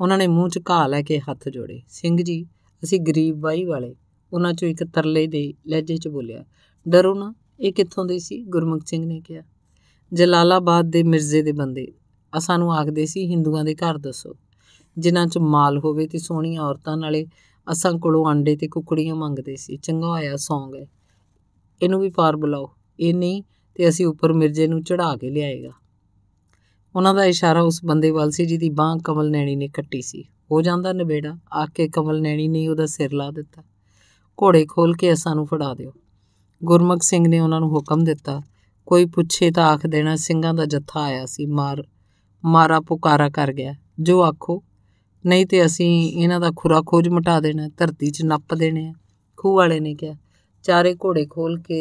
ਉਹਨਾਂ ਨੇ ਮੂੰਹ 'ਚ ਘਾ ਲੈ ਕੇ ਹੱਥ ਜੋੜੇ ਸਿੰਘ ਜੀ ਅਸੀਂ ਗਰੀਬ ਬਾਈ ਵਾਲੇ ਉਹਨਾਂ 'ਚੋਂ ਇੱਕ ਤਰਲੇ ਦੇ ਲਹਿਜੇ 'ਚ ਬੋਲਿਆ ਡਰੋ ਨਾ ਇਹ ਕਿੱਥੋਂ ਦੇ ਸੀ ਗੁਰਮੁਖ ਸਿੰਘ ਨੇ ਕਿਹਾ ਜਲਾਲਾਬਾਦ ਦੇ ਮਿਰਜ਼ੇ ਦੇ ਬੰਦੇ ਆ ਸਾਨੂੰ ਆਖਦੇ ਸੀ ਹਿੰਦੂਆਂ ਦੇ ਘਰ ਦੱਸੋ ਜਿਨ੍ਹਾਂ 'ਚ ਮਾਲ ਹੋਵੇ ਤੇ ਸੋਹਣੀਆਂ ਔਰਤਾਂ ਨਾਲੇ ਅਸਾਂ ਕੋਲੋਂ ਆਂਡੇ ਤੇ ਕੁਕੜੀਆਂ ਮੰਗਦੇ ਸੀ ਚੰਗਾ ਹੋਇਆ ਸੌਂਗ ਹੈ ਇਹਨੂੰ ਵੀ ਪਾਰ ਬੁਲਾਓ ਇਹ ਨਹੀਂ ਤੇ ਅਸੀਂ ਉੱਪਰ ਮਿਰਜ਼ੇ ਨੂੰ ਚੜਾ ਕੇ ਲਿਆਏਗਾ ਉਹਨਾਂ ਦਾ ਇਸ਼ਾਰਾ ਉਸ ਬੰਦੇ ਵੱਲ ਸੀ ਜਿਹਦੀ ਬਾਹ ਕਮਲ ਨੈਣੀ ਨੇ ਕੱਟੀ ਸੀ ਹੋ ਜਾਂਦਾ ਨਵੇੜਾ ਆ ਕੇ ਕਮਲ ਨੈਣੀ ਨੇ ਉਹਦਾ ਸਿਰ ਲਾ ਦਿੱਤਾ ਘੋੜੇ ਖੋਲ ਕੇ ਅਸਾਂ ਨੂੰ ਫੜਾ ਦਿਓ ਗੁਰਮੁਖ ਸਿੰਘ ਨੇ ਉਹਨਾਂ ਨੂੰ ਹੁਕਮ ਦਿੱਤਾ ਕੋਈ ਪੁੱਛੇ ਤਾਂ ਆਖ ਦੇਣਾ ਸਿੰਘਾਂ ਦਾ ਜੱਥਾ ਆਇਆ ਸੀ ਮਾਰ ਮਾਰਾ ਪੁਕਾਰਾ ਕਰ ਗਿਆ ਜੋ ਆਖੋ ਨਹੀਂ ਤੇ ਅਸੀਂ ਇਹਨਾਂ ਦਾ ਖੁਰਾ ਖੋਜ ਮਟਾ ਦੇਣਾ ਧਰਤੀ 'ਚ ਨੱਪ ਦੇਣੇ ਖੂਹ ਵਾਲੇ ਨੇ ਕਿਹਾ ਚਾਰੇ ਘੋੜੇ ਖੋਲ ਕੇ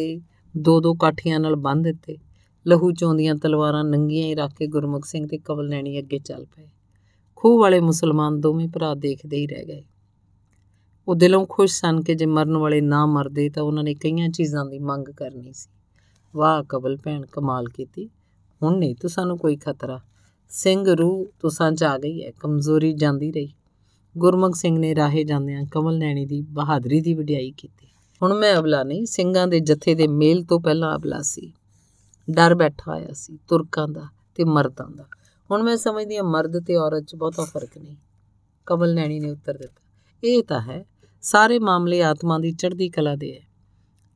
ਦੋ ਦੋ ਕਾਠੀਆਂ ਨਾਲ ਬੰਨ੍ਹ ਦਿੱਤੇ ਲਹੂ ਚੋਂਦੀਆਂ ਤਲਵਾਰਾਂ ਨੰਗੀਆਂ ਹੀ ਰੱਖ ਕੇ ਗੁਰਮੁਖ ਸਿੰਘ ਤੇ ਕਵਲ ਨੈਣੀ ਅੱਗੇ ਚੱਲ ਪਏ ਖੂਹ ਵਾਲੇ ਮੁਸਲਮਾਨ ਦੋਵੇਂ ਭਰਾ ਦੇਖਦੇ ਹੀ ਰਹਿ ਗਏ ਉਹ ਦਿਲੋਂ ਖੁਸ਼ ਸਨ ਕਿ ਜੇ ਮਰਨ ਵਾਲੇ ਨਾ ਮਰਦੇ ਤਾਂ ਉਹਨਾਂ ਨੇ ਕਈਆਂ ਚੀਜ਼ਾਂ ਦੀ ਮੰਗ ਕਰਨੀ ਸੀ ਵਾਹ ਕਬਲ ਭੈਣ ਕਮਾਲ ਕੀਤੀ ਹੁਣ ਨਹੀਂ ਤਾਂ ਸਾਨੂੰ ਕੋਈ ਖਤਰਾ ਸਿੰਘ ਰੂਹ ਤੁਸਾਂ ਚ ਆ ਗਈ ਹੈ ਕਮਜ਼ੋਰੀ ਜਾਂਦੀ ਰਹੀ ਗੁਰਮੁਖ ਸਿੰਘ ਨੇ ਰਾਹੇ ਜਾਂਦਿਆਂ ਕਮਲ ਨੈਣੀ ਦੀ ਬਹਾਦਰੀ ਦੀ ਵਡਿਆਈ ਕੀਤੀ ਹੁਣ ਮੈਂ ਅਬਲਾ ਨਹੀਂ ਸਿੰਘਾਂ ਦੇ ਜਥੇ ਦੇ ਮੇਲ ਤੋਂ ਪਹਿਲਾਂ ਅਬਲਾ ਸੀ ਡਰ ਬੈਠਾ ਆਇਆ ਸੀ ਤੁਰਕਾਂ ਦਾ ਤੇ ਮਰਦਾਂ ਦਾ ਹੁਣ ਮੈਂ ਸਮਝਦੀ ਹਾਂ ਮਰਦ ਤੇ ਔਰਤ 'ਚ ਬਹੁਤਾ ਫਰਕ ਨਹੀਂ ਕਮਲ ਨੈਣੀ ਨੇ ਉੱਤਰ ਦਿੱਤਾ ਇਹ ਤਾਂ ਹੈ ਸਾਰੇ ਮਾਮਲੇ ਆਤਮਾ ਦੀ ਚੜ੍ਹਦੀ ਕਲਾ ਦੇ ਹੈ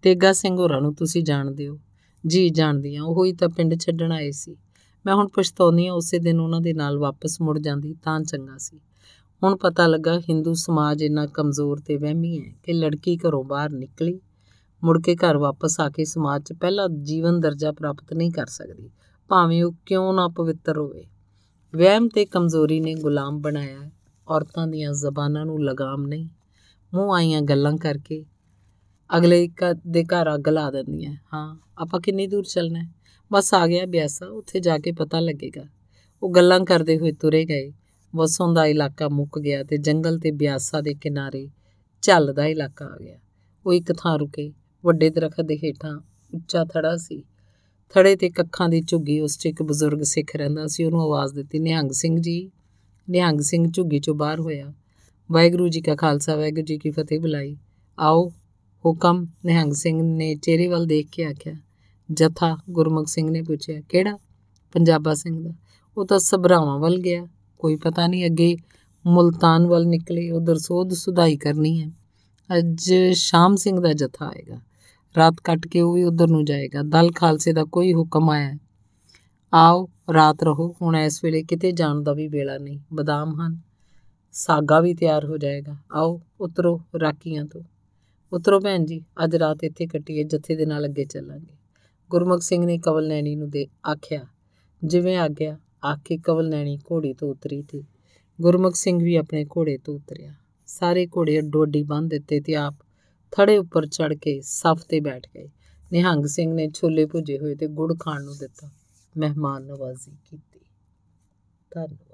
ਤੇਗਾ ਸਿੰਘ ਹੋਰਾਂ ਨੂੰ ਤੁਸੀਂ ਜਾਣਦੇ ਹੋ ਜੀ ਜਾਣਦੀ ਆ ਉਹ ਹੀ ਤਾਂ ਪਿੰਡ ਛੱਡਣ ਆਏ ਸੀ ਮੈਂ ਹੁਣ ਪਛਤਾਉਣੀ ਆ ਉਸੇ ਦਿਨ ਉਹਨਾਂ ਦੇ ਨਾਲ ਵਾਪਸ ਮੁੜ ਜਾਂਦੀ ਤਾਂ ਚੰਗਾ ਸੀ ਹੁਣ ਪਤਾ ਲੱਗਾ Hindu ਸਮਾਜ ਇੰਨਾ ਕਮਜ਼ੋਰ ਤੇ ਵਹਿਮੀ ਹੈ ਕਿ ਲੜਕੀ ਘਰੋਂ ਬਾਹਰ ਨਿਕਲੀ ਮੁੜ ਕੇ ਘਰ ਵਾਪਸ ਆ ਕੇ ਸਮਾਜ 'ਚ ਪਹਿਲਾ ਜੀਵਨ ਦਰਜਾ ਪ੍ਰਾਪਤ ਨਹੀਂ ਕਰ ਸਕਦੀ ਭਾਵੇਂ ਉਹ ਕਿਉਂ ਨਾ ਪਵਿੱਤਰ ਹੋਵੇ ਵਹਿਮ ਤੇ ਕਮਜ਼ੋਰੀ ਨੇ ਗੁਲਾਮ ਬਣਾਇਆ ਔਰਤਾਂ ਦੀਆਂ ਜ਼ਬਾਨਾਂ ਨੂੰ ਲਗਾਮ ਨਹੀਂ ਮੂੰਹ ਆਈਆਂ ਗੱਲਾਂ ਕਰਕੇ ਅਗਲੇ ਦੇ ਘਰ ਅੱਗ ਲਾ ਦਿੰਦੀਆਂ ਹਾਂ ਆਪਾਂ ਕਿੰਨੀ ਦੂਰ ਚੱਲਣਾ ਹੈ ਬਸ ਆ ਗਿਆ ਬਿਆਸਾ ਉੱਥੇ ਜਾ ਕੇ ਪਤਾ ਲੱਗੇਗਾ ਉਹ ਗੱਲਾਂ ਕਰਦੇ ਹੋਏ ਤੁਰੇ ਗਏ ਵਸੋਂ ਦਾ ਇਲਾਕਾ ਮੁੱਕ ਗਿਆ ਤੇ ਜੰਗਲ ਤੇ ਬਿਆਸਾ ਦੇ ਕਿਨਾਰੇ ਚੱਲ ਦਾ ਇਲਾਕਾ ਆ ਗਿਆ ਉਹ ਇੱਕ ਥਾਂ ਰੁਕੇ ਵੱਡੇ ਦਰਖਤ ਦੇ ਹੇਠਾਂ ਉੱਚਾ ਥੜਾ ਸੀ ਥੜੇ ਤੇ ਕੱਖਾਂ ਦੀ ਝੁੱਗੀ ਉਸ 'ਚ ਇੱਕ ਬਜ਼ੁਰਗ ਸਿੱਖ ਰਹਿੰਦਾ ਸੀ ਉਹਨੂੰ ਆਵਾਜ਼ ਦਿੱਤੀ ਨਿਹੰਗ ਸਿੰਘ ਜੀ ਨਿਹੰਗ ਸਿੰਘ ਝੁੱਗੀ 'ਚੋਂ ਬਾਹਰ ਹੋਇਆ ਵਾਹਿਗੁਰੂ ਜੀ ਕਾ ਖਾਲਸਾ ਵਾਹਿਗੁਰੂ ਜੀ ਕੀ ਫਤਿਹ ਬੁਲਾਈ ਆਓ ਹੁਕਮ ਨਿਹੰਗ ਸਿੰਘ ਨੇ ਚਿਹਰੇ ਵੱਲ ਦੇਖ ਕੇ ਆਖਿਆ ਜਥਾ ਗੁਰਮੁਖ ਸਿੰਘ ਨੇ ਪੁੱਛਿਆ ਕਿਹੜਾ ਪੰਜਾਬਾ ਸਿੰਘ ਦਾ ਉਹ ਤਾਂ ਸਭਰਾਵਾਂ ਵੱਲ ਗਿਆ ਕੋਈ ਪਤਾ ਨਹੀਂ ਅੱਗੇ ਮੁਲਤਾਨ ਵੱਲ ਨਿਕਲੇ ਉਧਰ ਸੋਧ ਸੁਧਾਈ ਕਰਨੀ ਹੈ ਅੱਜ ਸ਼ਾਮ ਸਿੰਘ ਦਾ ਜਥਾ ਆਏਗਾ ਰਾਤ ਕੱਟ ਕੇ ਉਹ ਵੀ ਉਧਰ ਨੂੰ ਜਾਏਗਾ ਦਲ ਖਾਲਸੇ ਦਾ ਕੋਈ ਹੁਕਮ ਆਇਆ ਆਓ ਰਾਤ ਰਹੋ ਹੁਣ ਇਸ ਵੇਲੇ ਕਿਤੇ ਜਾਣ ਦਾ ਵੀ ਵੇਲਾ ਨਹੀਂ ਬਦਾਮ ਹਨ ਸਾਗਾ ਵੀ ਤਿਆਰ ਹੋ ਜਾਏਗਾ ਆਓ ਉਤਰੋ ਰਾਕੀਆਂ ਤੋਂ ਉਤਰੋ ਭੈਣ ਜੀ ਅੱਜ ਰਾਤ ਇੱਥੇ ਕੱਟੀਏ ਜੱਥੇ ਦੇ ਨਾਲ ਅੱਗੇ ਚੱਲਾਂਗੇ ਗੁਰਮੁਖ ਸਿੰਘ ਨੇ ਕਵਲ ਨੈਣੀ ਨੂੰ ਦੇ ਆਖਿਆ ਜਿਵੇਂ ਆਗਿਆ ਆਖੇ ਕਵਲ ਨੈਣੀ ਘੋੜੀ ਤੋਂ ਉਤਰੀ ਤੇ ਗੁਰਮੁਖ ਸਿੰਘ ਵੀ ਆਪਣੇ ਘੋੜੇ ਤੋਂ ਉਤਰਿਆ ਸਾਰੇ ਘੋੜੇ ਡੋਡੀ ਬੰਨ੍ਹ ਦਿੱਤੇ ਤੇ ਆਪ ਥੜੇ ਉੱਪਰ ਚੜ ਕੇ ਸਫ਼ ਤੇ ਬੈਠ ਗਏ ਨਿਹੰਗ ਸਿੰਘ ਨੇ ਛੋਲੇ ਭੁਜੇ ਹੋਏ ਤੇ ਗੁੜ ਖਾਣ ਨੂੰ ਦਿੱਤਾ ਮਹਿਮਾਨ ਨਵਾਜ਼ੀ ਕੀਤੀ ਧੰਨਵਾਦ